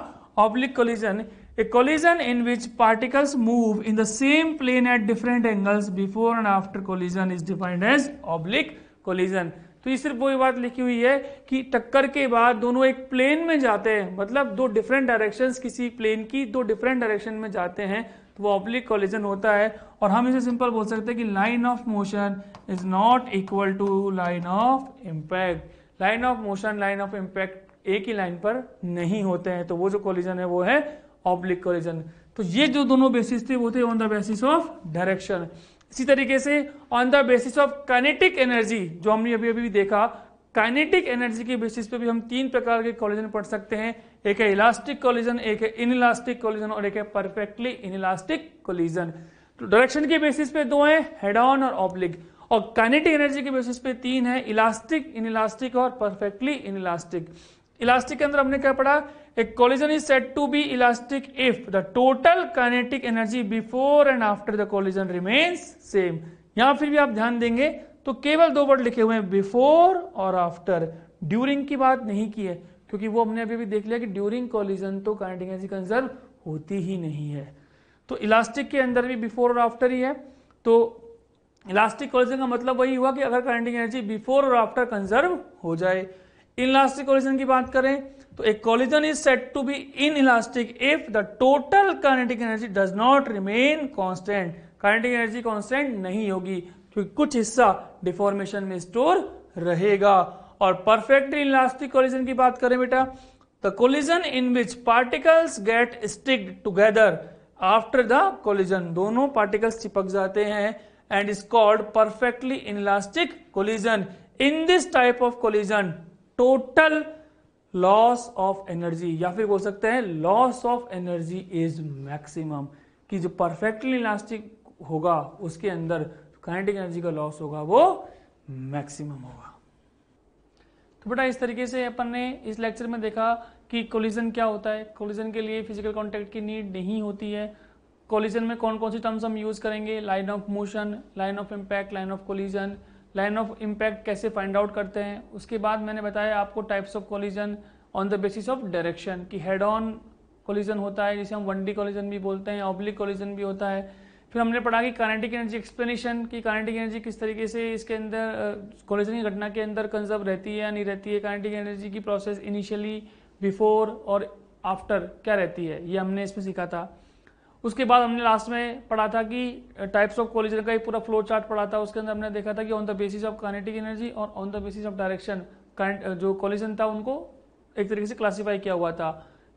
oblique collision a collision in which particles move in the same plane at different angles before and after collision is defined as oblique collision तो ये सिर्फ वही बात लिखी हुई है कि टक्कर के बाद दोनों एक प्लेन में जाते हैं मतलब दो डिफरेंट डायरेक्शंस किसी प्लेन की दो डिफरेंट डायरेक्शन में जाते हैं तो वो ऑब्लिक कॉलिजन होता है और हम इसे सिंपल बोल सकते हैं कि line of motion is not equal to line of impact line of motion line of impact एक ही लाइन पर नहीं होते हैं तो वो जो कॉलिजन है वो है ऑब्लिक कॉलिजन तो ये जो दोनों बेसिस थे वो थे on the basis of direction इसी तरीके से on the basis of kinetic energy जो हमने अभी अभी देखा काइनेटिक एनर्जी के बेसिस पे भी हम तीन प्रकार के कॉलिजन पढ़ सकते हैं एक है इलास्टिक कॉलेजन एक है इनइलास्टिक कॉलेजन और एक है परफेक्टली इनइलास्टिक कॉलेजन तो डायरेक्शन के बेसिस पे दो हैं हेड ऑन और ऑब्लिक और काइनेटिक एनर्जी के बेसिस पे तीन है इलास्टिक इनइलास्टिक और परफेक्टली इनइलास्टिक इलास्टिक के अंदर हमने क्या पढ़ा a collision is said to be elastic if the total kinetic energy before and after the collision remains same यहां फिर भी आप ध्यान देंगे तो केवल दो वर्ड लिखे हुए हैं बिफोर और आफ्टर ड्यूरिंग की बात नहीं की है क्योंकि वो हमने अभी भी देख लिया कि ड्यूरिंग कॉलिजन तो काइनेटिक एनर्जी कंजर्व होती ही नहीं है तो इलास्टिक के अंदर भी बिफोर और आफ्टर ही है तो इलास्टिक कॉलिजन का मतलब वही हुआ कि अगर काइनेटिक एनर्जी बिफोर और आफ्टर कंजर्व हो जाए इलास्टिक कॉलिजन की बात करें तो collision is set to be inelastic if the total kinetic energy does not remain constant kinetic energy constant नहीं होगी क्योंकि कुछ हिस्सा डिफॉर्मेशन में स्टोर रहेगा और परफेक्टली इलास्टिक कोलिजन की बात करें बेटा the collision in which particles get stick together after the collision दोनों पार्टिकल्स चिपक जाते हैं and is called perfectly in elastic collision in this type of collision total loss of energy या फिर बोल सकते हैं loss of energy is maximum कि जो परफेक्टली इलास्टिक होगा उसके अंदर काइनेटिक एनर्जी का लॉस होगा वो मैक्सिमम होगा तो बेटा इस तरीके से अपन ने इस लेक्चर में देखा कि कोलिजन क्या होता है कोलिजन के लिए फिजिकल कॉन्टेक्ट की नीड नहीं होती है कोलिजन में कौन कौन सी टर्म्स हम यूज करेंगे line of motion line of impact line of collision line of impact कैसे फाइंड आउट करते हैं उसके बाद मैंने बताया आपको types of collision on the basis of direction कि हेड ऑन कोलिजन होता है जिसे हम वन डी कोलिजन भी बोलते हैं ऑब्लिक कोलिजन भी होता है फिर हमने पढ़ा कि कानेटिक एनर्जी एक्सप्लेनेशन कि कानेटिक एनर्जी किस तरीके से इसके अंदर कोलिजन की घटना के अंदर कंजर्व रहती है या नहीं रहती है कानेटिक एनर्जी की प्रोसेस इनिशियली बिफोर और आफ्टर क्या रहती है ये हमने इसमें सीखा था उसके बाद हमने लास्ट में पढ़ा था कि टाइप्स ऑफ कोलिजन का एक पूरा फ्लो चार्ट पढ़ा था उसके अंदर हमने देखा था कि on the basis of kinetic energy और on the basis of direction जो कोलिजन था उनको एक तरीके से क्लासीफाई किया हुआ था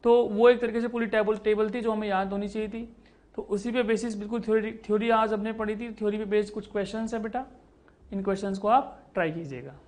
तो वो एक तरीके से पूरी टेबल टेबल थी जो हमें याद होनी चाहिए थी तो उसी पे बेसिस बिल्कुल थ्योरी थ्योरी आज हमने पढ़ी थी थ्योरी पे बेस्ड कुछ क्वेश्चंस है बेटा इन क्वेश्चंस को आप ट्राई कीजिएगा